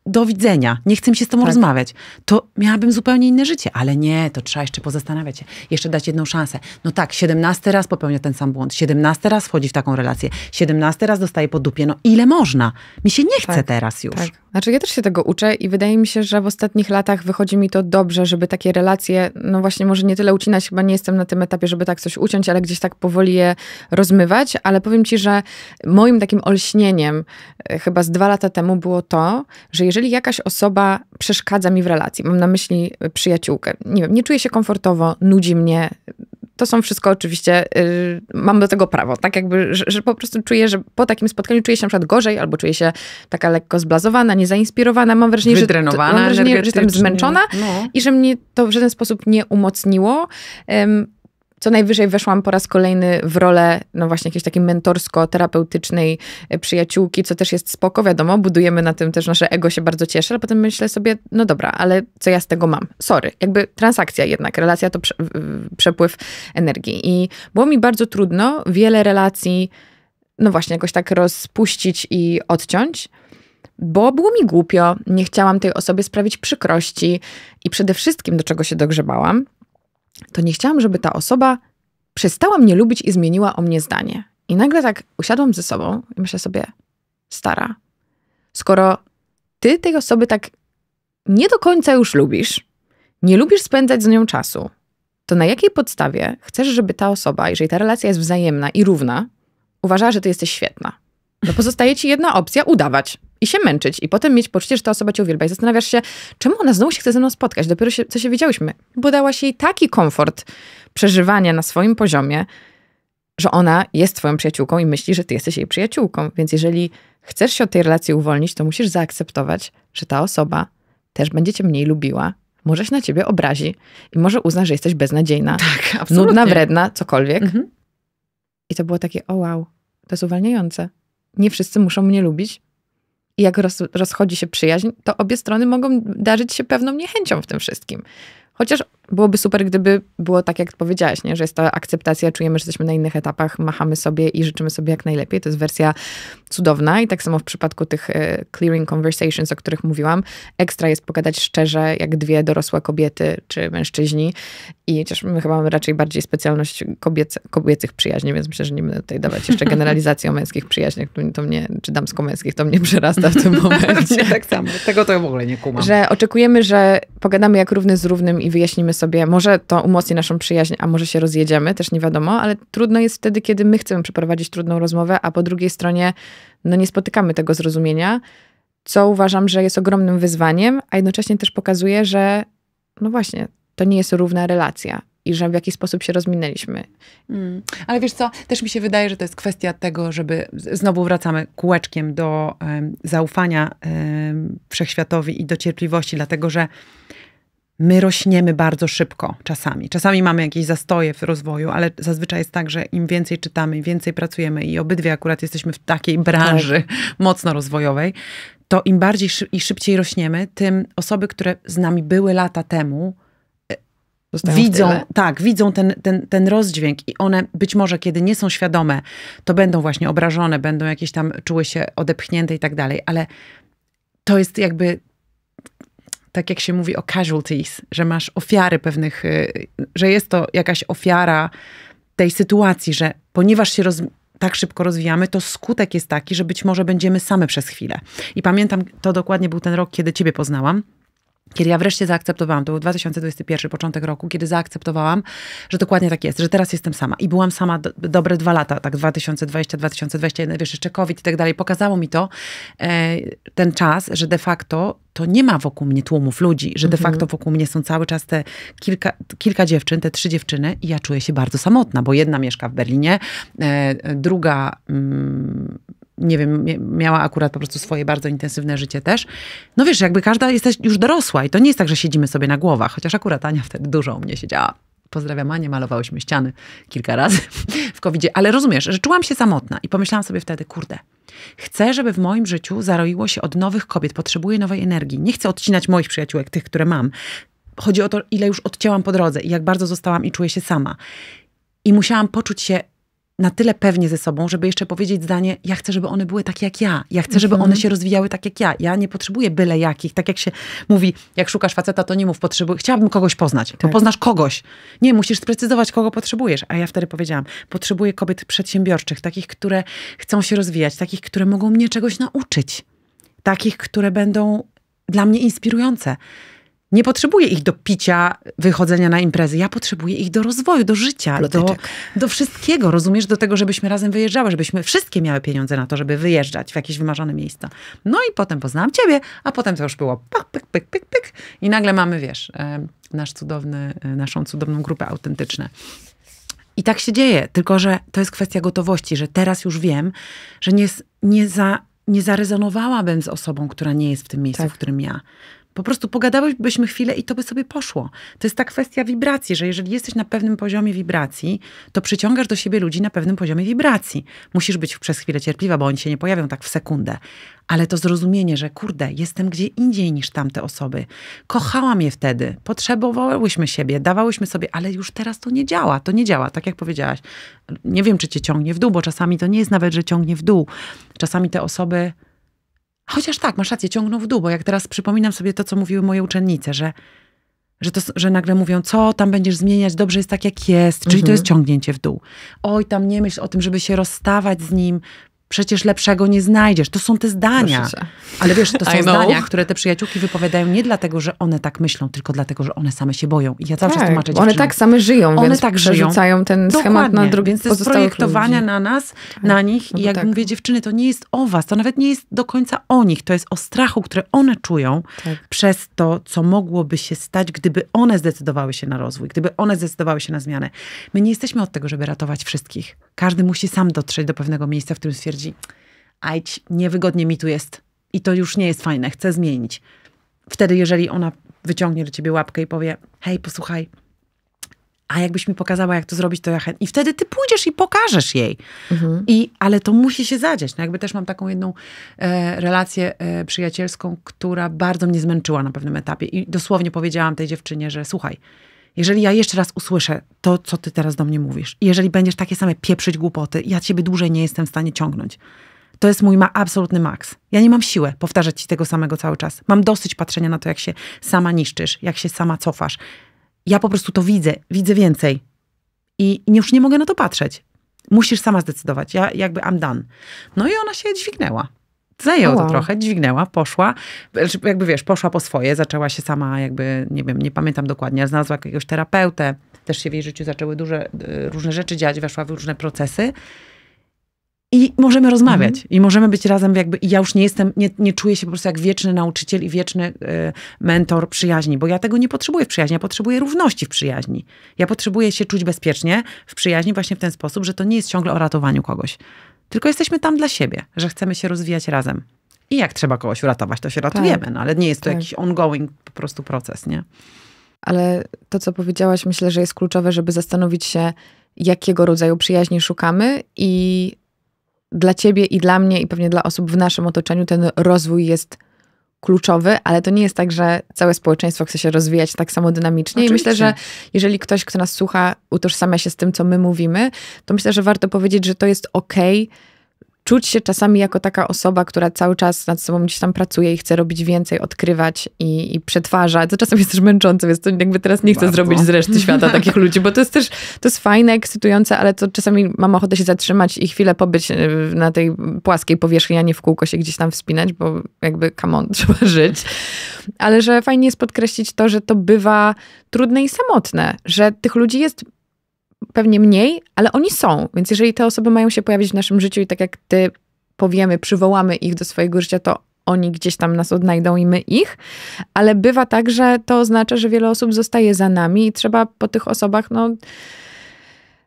do widzenia, nie chcę się z tobą tak. rozmawiać, to miałabym zupełnie inne życie. Ale nie, to trzeba jeszcze pozastanawiać się, jeszcze dać jedną szansę. No tak, 17 raz popełnia ten sam błąd, 17 raz wchodzi w taką relację, 17 raz dostaje po dupie, no ile można? Mi się nie chce tak. teraz już. Tak. Znaczy ja też się tego uczę i wydaje mi się, że w ostatnich latach wychodzi mi to dobrze, żeby takie relacje, no właśnie może nie tyle ucinać, chyba nie jestem na tym etapie, żeby tak coś uciąć, ale gdzieś tak powoli je rozmywać, ale powiem ci, że moim takim olśnieniem e, chyba z dwa lata temu było to, że jeżeli jeżeli jakaś osoba przeszkadza mi w relacji, mam na myśli y, przyjaciółkę, nie wiem, nie czuję się komfortowo, nudzi mnie, to są wszystko oczywiście, y, mam do tego prawo, tak jakby, że, że, po prostu czuję, że po takim spotkaniu czuję się na przykład gorzej, albo czuję się taka lekko zblazowana, niezainspirowana, mam wrażenie, że, mam wrażenie że jestem zmęczona no. i że mnie to w żaden sposób nie umocniło. Ym, co najwyżej weszłam po raz kolejny w rolę, no właśnie jakiejś takiej mentorsko-terapeutycznej e, przyjaciółki, co też jest spoko, wiadomo, budujemy na tym też nasze ego, się bardzo cieszę, ale potem myślę sobie, no dobra, ale co ja z tego mam? Sorry, jakby transakcja jednak, relacja to prze przepływ energii. I było mi bardzo trudno wiele relacji, no właśnie, jakoś tak rozpuścić i odciąć bo było mi głupio, nie chciałam tej osobie sprawić przykrości i przede wszystkim do czego się dogrzebałam, to nie chciałam, żeby ta osoba przestała mnie lubić i zmieniła o mnie zdanie. I nagle tak usiadłam ze sobą i myślę sobie, stara, skoro ty tej osoby tak nie do końca już lubisz, nie lubisz spędzać z nią czasu, to na jakiej podstawie chcesz, żeby ta osoba, jeżeli ta relacja jest wzajemna i równa, uważała, że ty jesteś świetna? No pozostaje ci jedna opcja, udawać i się męczyć i potem mieć poczucie, że ta osoba cię uwielbia i zastanawiasz się, czemu ona znowu się chce ze mną spotkać, dopiero się, co się widziałyśmy. bo dałaś jej taki komfort przeżywania na swoim poziomie, że ona jest twoją przyjaciółką i myśli, że ty jesteś jej przyjaciółką, więc jeżeli chcesz się od tej relacji uwolnić, to musisz zaakceptować, że ta osoba też będzie cię mniej lubiła, może się na ciebie obrazi i może uzna, że jesteś beznadziejna, tak, nudna, wredna, cokolwiek. Mhm. I to było takie, o wow, to jest uwalniające nie wszyscy muszą mnie lubić. I jak roz, rozchodzi się przyjaźń, to obie strony mogą darzyć się pewną niechęcią w tym wszystkim. Chociaż byłoby super, gdyby było tak, jak powiedziałaś, nie? że jest ta akceptacja, czujemy, że jesteśmy na innych etapach, machamy sobie i życzymy sobie jak najlepiej. To jest wersja cudowna i tak samo w przypadku tych e, clearing conversations, o których mówiłam, ekstra jest pogadać szczerze, jak dwie dorosłe kobiety czy mężczyźni i chociaż my chyba mamy raczej bardziej specjalność kobiecych przyjaźni, więc myślę, że nie będę tutaj dawać jeszcze generalizacji o męskich przyjaźniach, to mnie, czy damsko-męskich, to mnie przerasta w tym momencie. tak samo, tego to ja w ogóle nie kumam. Że oczekujemy, że pogadamy jak równy z równym i wyjaśnimy sobie, może to umocni naszą przyjaźń, a może się rozjedziemy, też nie wiadomo, ale trudno jest wtedy, kiedy my chcemy przeprowadzić trudną rozmowę, a po drugiej stronie no, nie spotykamy tego zrozumienia, co uważam, że jest ogromnym wyzwaniem, a jednocześnie też pokazuje, że no właśnie, to nie jest równa relacja i że w jaki sposób się rozminęliśmy. Mm. Ale wiesz co, też mi się wydaje, że to jest kwestia tego, żeby znowu wracamy kółeczkiem do zaufania um, wszechświatowi i do cierpliwości, dlatego że my rośniemy bardzo szybko czasami. Czasami mamy jakieś zastoje w rozwoju, ale zazwyczaj jest tak, że im więcej czytamy, więcej pracujemy i obydwie akurat jesteśmy w takiej branży tak. mocno rozwojowej, to im bardziej szy i szybciej rośniemy, tym osoby, które z nami były lata temu, e, widzą, tak, widzą ten, ten, ten rozdźwięk i one być może, kiedy nie są świadome, to będą właśnie obrażone, będą jakieś tam czuły się odepchnięte i tak dalej, ale to jest jakby tak jak się mówi o casualties, że masz ofiary pewnych, y, że jest to jakaś ofiara tej sytuacji, że ponieważ się roz, tak szybko rozwijamy, to skutek jest taki, że być może będziemy same przez chwilę. I pamiętam, to dokładnie był ten rok, kiedy ciebie poznałam. Kiedy ja wreszcie zaakceptowałam, to był 2021, początek roku, kiedy zaakceptowałam, że dokładnie tak jest, że teraz jestem sama. I byłam sama do, dobre dwa lata, tak 2020, 2021, wiesz, jeszcze COVID i tak dalej. Pokazało mi to e, ten czas, że de facto to nie ma wokół mnie tłumów ludzi, że de mhm. facto wokół mnie są cały czas te kilka, kilka dziewczyn, te trzy dziewczyny i ja czuję się bardzo samotna, bo jedna mieszka w Berlinie, e, druga mm, nie wiem, miała akurat po prostu swoje bardzo intensywne życie też. No wiesz, jakby każda jest już dorosła i to nie jest tak, że siedzimy sobie na głowach, chociaż akurat Ania wtedy dużo u mnie siedziała. Pozdrawiam Anię, malowałyśmy ściany kilka razy w covid ale rozumiesz, że czułam się samotna i pomyślałam sobie wtedy, kurde, chcę, żeby w moim życiu zaroiło się od nowych kobiet, potrzebuję nowej energii. Nie chcę odcinać moich przyjaciółek, tych, które mam. Chodzi o to, ile już odcięłam po drodze i jak bardzo zostałam i czuję się sama. I musiałam poczuć się na tyle pewnie ze sobą, żeby jeszcze powiedzieć zdanie, ja chcę, żeby one były takie jak ja. Ja chcę, żeby mhm. one się rozwijały tak jak ja. Ja nie potrzebuję byle jakich. Tak jak się mówi, jak szukasz faceta, to nie mów, potrzebuję. Chciałabym kogoś poznać, tak. bo poznasz kogoś. Nie, musisz sprecyzować, kogo potrzebujesz. A ja wtedy powiedziałam, potrzebuję kobiet przedsiębiorczych, takich, które chcą się rozwijać, takich, które mogą mnie czegoś nauczyć. Takich, które będą dla mnie inspirujące nie potrzebuję ich do picia, wychodzenia na imprezy. Ja potrzebuję ich do rozwoju, do życia, do, do wszystkiego. Rozumiesz, do tego, żebyśmy razem wyjeżdżały, żebyśmy wszystkie miały pieniądze na to, żeby wyjeżdżać w jakieś wymarzone miejsca. No i potem poznałam ciebie, a potem to już było Pik, pyk, pyk, pyk, pyk. I nagle mamy, wiesz, nasz cudowny, e, naszą cudowną grupę autentyczne. I tak się dzieje, tylko że to jest kwestia gotowości, że teraz już wiem, że nie, nie, za, nie zarezonowałabym z osobą, która nie jest w tym miejscu, tak. w którym ja. Po prostu pogadałybyśmy chwilę i to by sobie poszło. To jest ta kwestia wibracji, że jeżeli jesteś na pewnym poziomie wibracji, to przyciągasz do siebie ludzi na pewnym poziomie wibracji. Musisz być przez chwilę cierpliwa, bo oni się nie pojawią tak w sekundę. Ale to zrozumienie, że kurde, jestem gdzie indziej niż tamte osoby. Kochałam je wtedy, potrzebowałyśmy siebie, dawałyśmy sobie, ale już teraz to nie działa, to nie działa, tak jak powiedziałaś. Nie wiem, czy cię ciągnie w dół, bo czasami to nie jest nawet, że ciągnie w dół. Czasami te osoby Chociaż tak, masz rację, ciągną w dół, bo jak teraz przypominam sobie to, co mówiły moje uczennice, że, że, to, że nagle mówią, co tam będziesz zmieniać, dobrze jest tak, jak jest, czyli mhm. to jest ciągnięcie w dół. Oj, tam nie myśl o tym, żeby się rozstawać z nim, Przecież lepszego nie znajdziesz. To są te zdania. Ale wiesz, to są zdania, które te przyjaciółki wypowiadają nie dlatego, że one tak myślą, tylko dlatego, że one same się boją. I ja zawsze tak, tłumaczę dziewczynę. One tak same żyją, one więc tak żyją. ten Dokładnie. schemat na drugi Więc to jest projektowania ludzi. na nas, tak. na nich. No I jak tak. mówię, dziewczyny, to nie jest o was. To nawet nie jest do końca o nich. To jest o strachu, które one czują tak. przez to, co mogłoby się stać, gdyby one zdecydowały się na rozwój, gdyby one zdecydowały się na zmianę. My nie jesteśmy od tego, żeby ratować wszystkich. Każdy musi sam dotrzeć do pewnego miejsca, w którym stwierdzi, stwierdzi, niewygodnie mi tu jest i to już nie jest fajne, chcę zmienić. Wtedy, jeżeli ona wyciągnie do ciebie łapkę i powie, hej, posłuchaj, a jakbyś mi pokazała, jak to zrobić, to ja chętnie. I wtedy ty pójdziesz i pokażesz jej. Mhm. I, ale to musi się zadziać. No jakby też mam taką jedną e, relację e, przyjacielską, która bardzo mnie zmęczyła na pewnym etapie. I dosłownie powiedziałam tej dziewczynie, że słuchaj, jeżeli ja jeszcze raz usłyszę to, co ty teraz do mnie mówisz, i jeżeli będziesz takie same pieprzyć głupoty, ja ciebie dłużej nie jestem w stanie ciągnąć. To jest mój ma absolutny maks. Ja nie mam siły powtarzać ci tego samego cały czas. Mam dosyć patrzenia na to, jak się sama niszczysz, jak się sama cofasz. Ja po prostu to widzę, widzę więcej. I już nie mogę na to patrzeć. Musisz sama zdecydować. Ja jakby I'm done. No i ona się dźwignęła. Zajęło to trochę, dźwignęła, poszła, znaczy, jakby wiesz, poszła po swoje, zaczęła się sama jakby, nie wiem, nie pamiętam dokładnie, znalazła jakiegoś terapeutę, też się w jej życiu zaczęły duże, y, różne rzeczy dziać, weszła w różne procesy. I możemy rozmawiać, mhm. i możemy być razem, jakby. I ja już nie jestem, nie, nie czuję się po prostu jak wieczny nauczyciel i wieczny y, mentor przyjaźni, bo ja tego nie potrzebuję w przyjaźni, ja potrzebuję równości w przyjaźni. Ja potrzebuję się czuć bezpiecznie w przyjaźni właśnie w ten sposób, że to nie jest ciągle o ratowaniu kogoś, tylko jesteśmy tam dla siebie, że chcemy się rozwijać razem. I jak trzeba kogoś uratować, to się tak. ratujemy, tak, no, ale nie jest to tak. jakiś ongoing po prostu proces, nie? Ale to, co powiedziałaś, myślę, że jest kluczowe, żeby zastanowić się, jakiego rodzaju przyjaźni szukamy i dla ciebie i dla mnie i pewnie dla osób w naszym otoczeniu ten rozwój jest kluczowy, ale to nie jest tak, że całe społeczeństwo chce się rozwijać tak samo dynamicznie. Oczywiście. I myślę, że jeżeli ktoś, kto nas słucha, utożsamia się z tym, co my mówimy, to myślę, że warto powiedzieć, że to jest okej. Okay, czuć się czasami jako taka osoba, która cały czas nad sobą gdzieś tam pracuje i chce robić więcej, odkrywać i, i przetwarzać. To czasem jest też męczące, więc to jakby teraz nie chcę Bardzo. zrobić z reszty świata takich ludzi, bo to jest też, to jest fajne, ekscytujące, ale to czasami mam ochotę się zatrzymać i chwilę pobyć y, na tej płaskiej powierzchni, a nie w kółko się gdzieś tam wspinać, bo jakby come on, trzeba żyć. Ale że fajnie jest podkreślić to, że to bywa trudne i samotne, że tych ludzi jest pewnie mniej, ale oni są. Więc jeżeli te osoby mają się pojawić w naszym życiu i tak jak ty powiemy, przywołamy ich do swojego życia, to oni gdzieś tam nas odnajdą i my ich, ale bywa tak, że to oznacza, że wiele osób zostaje za nami i trzeba po tych osobach, no,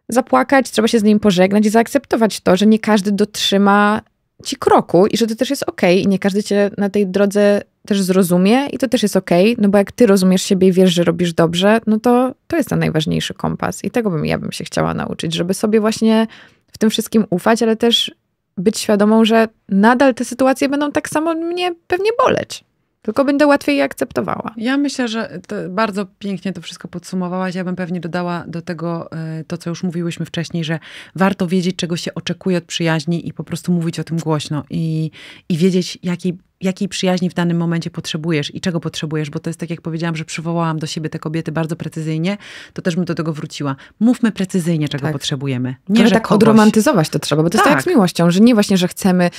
zapłakać, trzeba się z nim pożegnać i zaakceptować to, że nie każdy dotrzyma ci kroku i że to też jest okej okay, i nie każdy cię na tej drodze też zrozumie i to też jest okej, okay, no bo jak ty rozumiesz siebie i wiesz, że robisz dobrze, no to to jest ten najważniejszy kompas i tego bym ja bym się chciała nauczyć, żeby sobie właśnie w tym wszystkim ufać, ale też być świadomą, że nadal te sytuacje będą tak samo mnie pewnie boleć. Tylko będę łatwiej je akceptowała. Ja myślę, że bardzo pięknie to wszystko podsumowałaś. Ja bym pewnie dodała do tego e, to, co już mówiłyśmy wcześniej, że warto wiedzieć, czego się oczekuje od przyjaźni i po prostu mówić o tym głośno i, i wiedzieć, jakiej jakiej przyjaźni w danym momencie potrzebujesz i czego potrzebujesz, bo to jest tak, jak powiedziałam, że przywołałam do siebie te kobiety bardzo precyzyjnie, to też bym do tego wróciła. Mówmy precyzyjnie, czego tak. potrzebujemy. Nie, że tak kogoś... odromantyzować to trzeba, bo to tak. jest tak jak z tak. miłością, że nie właśnie, że chcemy,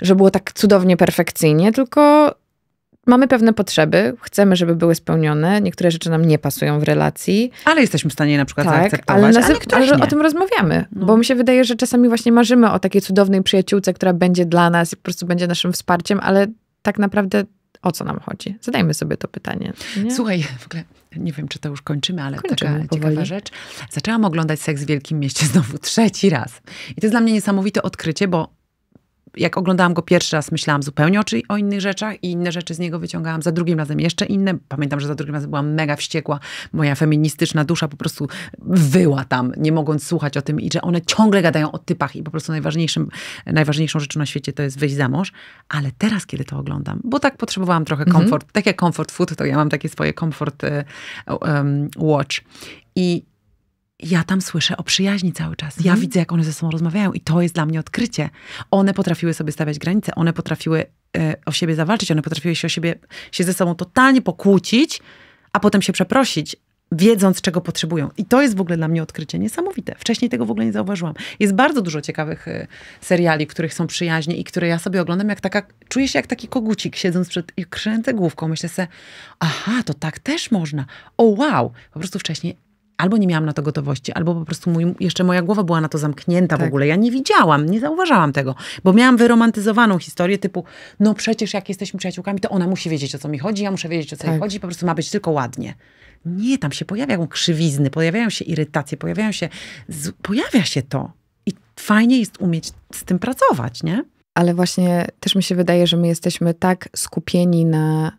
że było tak cudownie, perfekcyjnie, tylko mamy pewne potrzeby, chcemy, żeby były spełnione, niektóre rzeczy nam nie pasują w relacji. Ale jesteśmy w stanie na przykład tak, zaakceptować, ale, nazyw- ale, ale o tym rozmawiamy, no. bo mi się wydaje, że czasami właśnie marzymy o takiej cudownej przyjaciółce, która będzie dla nas i po prostu będzie naszym wsparciem, ale tak naprawdę o co nam chodzi? Zadajmy sobie to pytanie. Nie? Słuchaj, w ogóle nie wiem, czy to już kończymy, ale kończymy taka powoli. ciekawa rzecz. Zaczęłam oglądać Seks w Wielkim Mieście znowu trzeci raz. I to jest dla mnie niesamowite odkrycie, bo jak oglądałam go pierwszy raz, myślałam zupełnie o, czy, o innych rzeczach i inne rzeczy z niego wyciągałam. Za drugim razem jeszcze inne. Pamiętam, że za drugim razem byłam mega wściekła. Moja feministyczna dusza po prostu wyła tam, nie mogąc słuchać o tym i że one ciągle gadają o typach i po prostu najważniejszym, najważniejszą rzeczą na świecie to jest wyjść za mąż. Ale teraz, kiedy to oglądam, bo tak potrzebowałam trochę mhm. komfort, mhm. tak jak comfort food, to ja mam takie swoje comfort e, watch. I ja tam słyszę o przyjaźni cały czas. Ja mhm. widzę, jak one ze sobą rozmawiają i to jest dla mnie odkrycie. One potrafiły sobie stawiać granice, one potrafiły e, o siebie zawalczyć, one potrafiły się o siebie, się ze sobą totalnie pokłócić, a potem się przeprosić, wiedząc, czego potrzebują. I to jest w ogóle dla mnie odkrycie niesamowite. Wcześniej tego w ogóle nie zauważyłam. Jest bardzo dużo ciekawych e, seriali, których są przyjaźnie i które ja sobie oglądam jak taka, czuję się jak taki kogucik, siedząc przed i kręcę główką. Myślę sobie, aha, to tak też można. O wow! Po prostu wcześniej albo nie miałam na to gotowości, albo po prostu mój, jeszcze moja głowa była na to zamknięta tak. w ogóle. Ja nie widziałam, nie zauważałam tego, bo miałam wyromantyzowaną historię typu, no przecież jak jesteśmy przyjaciółkami, to ona musi wiedzieć o co mi chodzi, ja muszę wiedzieć o co tak. jej chodzi, po prostu ma być tylko ładnie. Nie, tam się pojawiają krzywizny, pojawiają się irytacje, pojawiają się, z, pojawia się to. I fajnie jest umieć z tym pracować, nie? Ale właśnie też mi się wydaje, że my jesteśmy tak skupieni na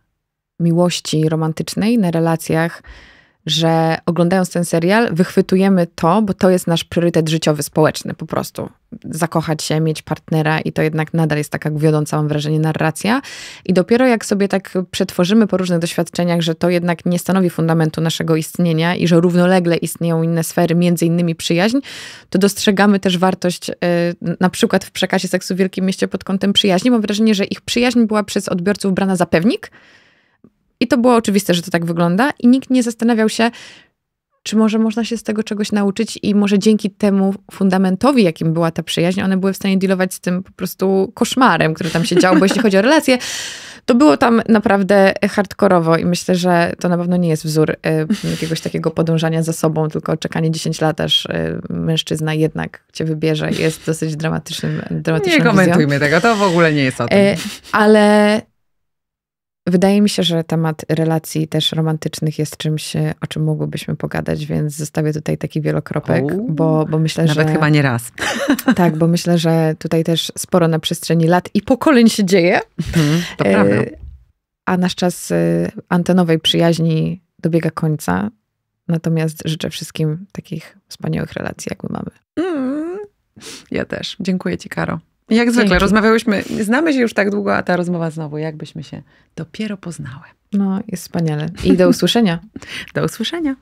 miłości romantycznej, na relacjach, że oglądając ten serial, wychwytujemy to, bo to jest nasz priorytet życiowy, społeczny po prostu. Zakochać się, mieć partnera i to jednak nadal jest taka wiodąca, mam wrażenie, narracja. I dopiero jak sobie tak przetworzymy po różnych doświadczeniach, że to jednak nie stanowi fundamentu naszego istnienia i że równolegle istnieją inne sfery, między innymi przyjaźń, to dostrzegamy też wartość y, na przykład w przekazie seksu w Wielkim Mieście pod kątem przyjaźni. Mam wrażenie, że ich przyjaźń była przez odbiorców brana za pewnik, i to było oczywiste, że to tak wygląda, i nikt nie zastanawiał się, czy może można się z tego czegoś nauczyć i może dzięki temu fundamentowi, jakim była ta przyjaźń, one były w stanie dealować z tym po prostu koszmarem, który tam się działo, bo jeśli chodzi o relacje, to było tam naprawdę hardkorowo i myślę, że to na pewno nie jest wzór y, jakiegoś takiego podążania za sobą, tylko czekanie 10 lat, aż y, mężczyzna jednak cię wybierze jest dosyć dramatycznym, dramatycznym Nie komentujmy wizją. tego, to w ogóle nie jest o tym. E, ale Wydaje mi się, że temat relacji też romantycznych jest czymś, e, o czym mogłybyśmy pogadać, więc zostawię tutaj taki wielokropek, Uuu, bo, bo myślę, nawet że... Nawet chyba nie raz. Tak, bo myślę, że tutaj też sporo na przestrzeni lat i pokoleń się dzieje. Mhm, to e, prawda. A nasz czas e, antenowej przyjaźni dobiega końca. Natomiast życzę wszystkim takich wspaniałych relacji, jak my mamy. Mm, ja też. Dziękuję ci, Karo. Jak zwykle, Dzięki. rozmawiałyśmy, znamy się już tak długo, a ta rozmowa znowu, jakbyśmy się dopiero poznały. No, jest wspaniale. I do usłyszenia. do usłyszenia.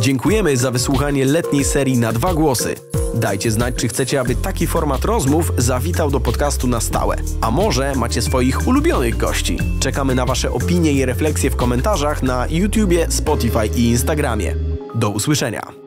Dziękujemy za wysłuchanie letniej serii na dwa głosy. Dajcie znać, czy chcecie, aby taki format rozmów zawitał do podcastu na stałe. A może macie swoich ulubionych gości? Czekamy na Wasze opinie i refleksje w komentarzach na YouTubie, Spotify i Instagramie. Do usłyszenia.